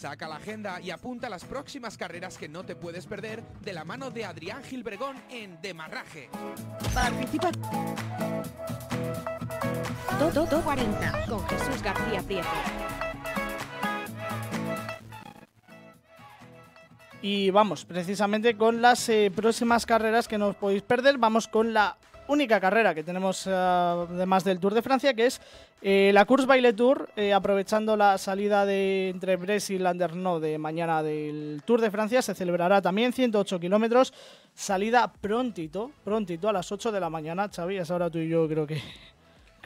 Saca la agenda y apunta las próximas carreras que no te puedes perder de la mano de Adrián Gilbregón en Demarraje. Participa. Todo, 40 con Jesús García Prieto. Y vamos, precisamente con las eh, próximas carreras que no os podéis perder, vamos con la única carrera que tenemos eh, además del Tour de Francia, que es eh, la Course Baile Tour, eh, aprovechando la salida de entre Brest y Landerneau de mañana del Tour de Francia, se celebrará también 108 kilómetros, salida prontito, prontito a las 8 de la mañana, Xavi, ahora tú y yo creo que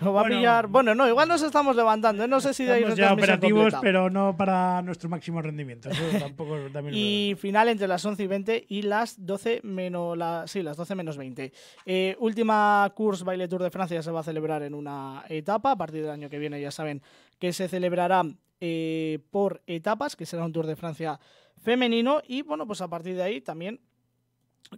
bueno, Bueno, no, igual nos estamos levantando. ¿eh? No sé si de ahí ya operativos, pero no para nuestro máximo rendimiento. Y final entre las 11 y 20 y las 12 menos las 12 menos 20. Eh, última Course Baile Tour de Francia se va a celebrar en una etapa. A partir del año que viene, ya saben que se celebrará eh, por etapas, que será un Tour de Francia femenino. Y bueno, pues a partir de ahí también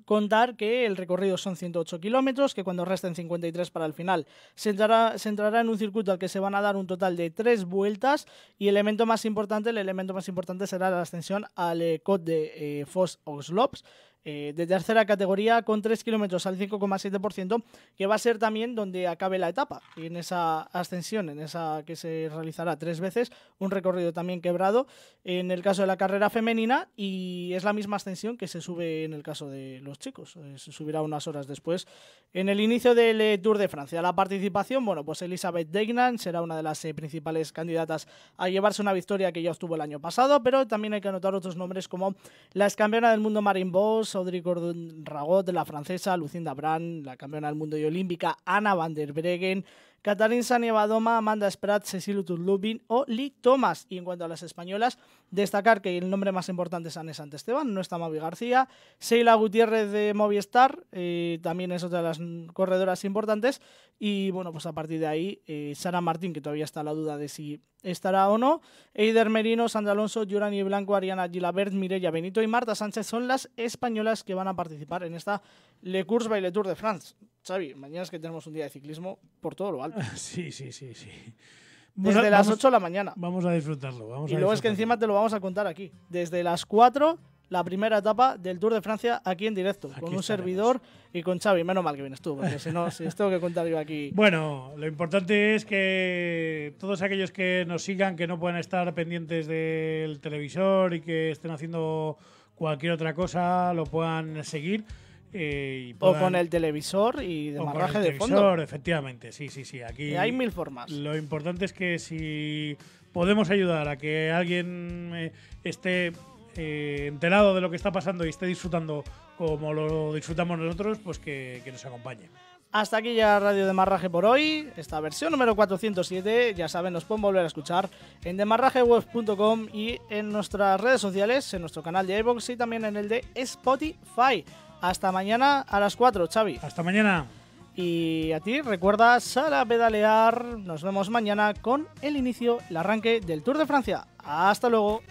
contar que el recorrido son 108 kilómetros, que cuando resten 53 para el final se entrará, se en un circuito al que se van a dar un total de 3 vueltas y el elemento más importante, el elemento más importante será la ascensión al eh, de foss o Slops. Eh, de tercera categoría con 3 kilómetros al 5,7%, que va a ser también donde acabe la etapa. Y en esa ascensión, en esa que se realizará tres veces, un recorrido también quebrado en el caso de la carrera femenina y es la misma ascensión que se sube en el caso de los chicos. Eh, se subirá unas horas después. En el inicio del eh, Tour de Francia, la participación, bueno, pues Elizabeth Degnan será una de las principales candidatas a llevarse una victoria que ya obtuvo el año pasado, pero también hay que anotar otros nombres como la ex del mundo Marin Boss, Audrey Gordon Ragot, la francesa Lucinda Brand, la campeona del mundo y olímpica Ana van der Breggen, Katarín Sanievadoma, Amanda Spratt, Cecilia Tutlubin o Lee Thomas. Y en cuanto a las españolas, destacar que el nombre más importante es Anne Esteban, no está Mavi García, Sheila Gutiérrez de Movistar, eh, también es otra de las corredoras importantes. Y bueno, pues a partir de ahí, eh, Sara Martín, que todavía está la duda de si estará o no. Eider Merino, Sandra Alonso, Yurani Blanco, Ariana Gilabert, Mireia Benito y Marta Sánchez son las españolas que van a participar en esta Le Cours by Le Tour de France. Xavi, mañana es que tenemos un día de ciclismo por todo lo alto. Sí, sí, sí, sí. Desde las 8 de la mañana. Vamos a disfrutarlo. y luego es que encima te lo vamos a contar aquí. Desde las 4 la primera etapa del Tour de Francia aquí en directo, con un servidor y con Xavi. Menos mal que vienes tú, porque si no, si tengo que contar yo aquí. Bueno, lo importante es que todos aquellos que nos sigan, que no puedan estar pendientes del televisor y que estén haciendo cualquier otra cosa, lo puedan seguir. Eh, o con el televisor y de marraje de efectivamente, sí, sí, sí. Aquí hay mil formas. Lo importante es que si podemos ayudar a que alguien eh, esté eh, enterado de lo que está pasando y esté disfrutando como lo disfrutamos nosotros, pues que, nos acompañe. Hasta aquí ya Radio Demarraje por hoy, esta versión número 407, ya saben, nos pueden volver a escuchar en demarrajeweb.com y en nuestras redes sociales, en nuestro canal de iVoox y también en el de Spotify. Hasta mañana a las 4, Xavi. Hasta mañana. Y a ti, recuerda, sala pedalear. Nos vemos mañana con el inicio, el arranque del Tour de Francia. Hasta luego.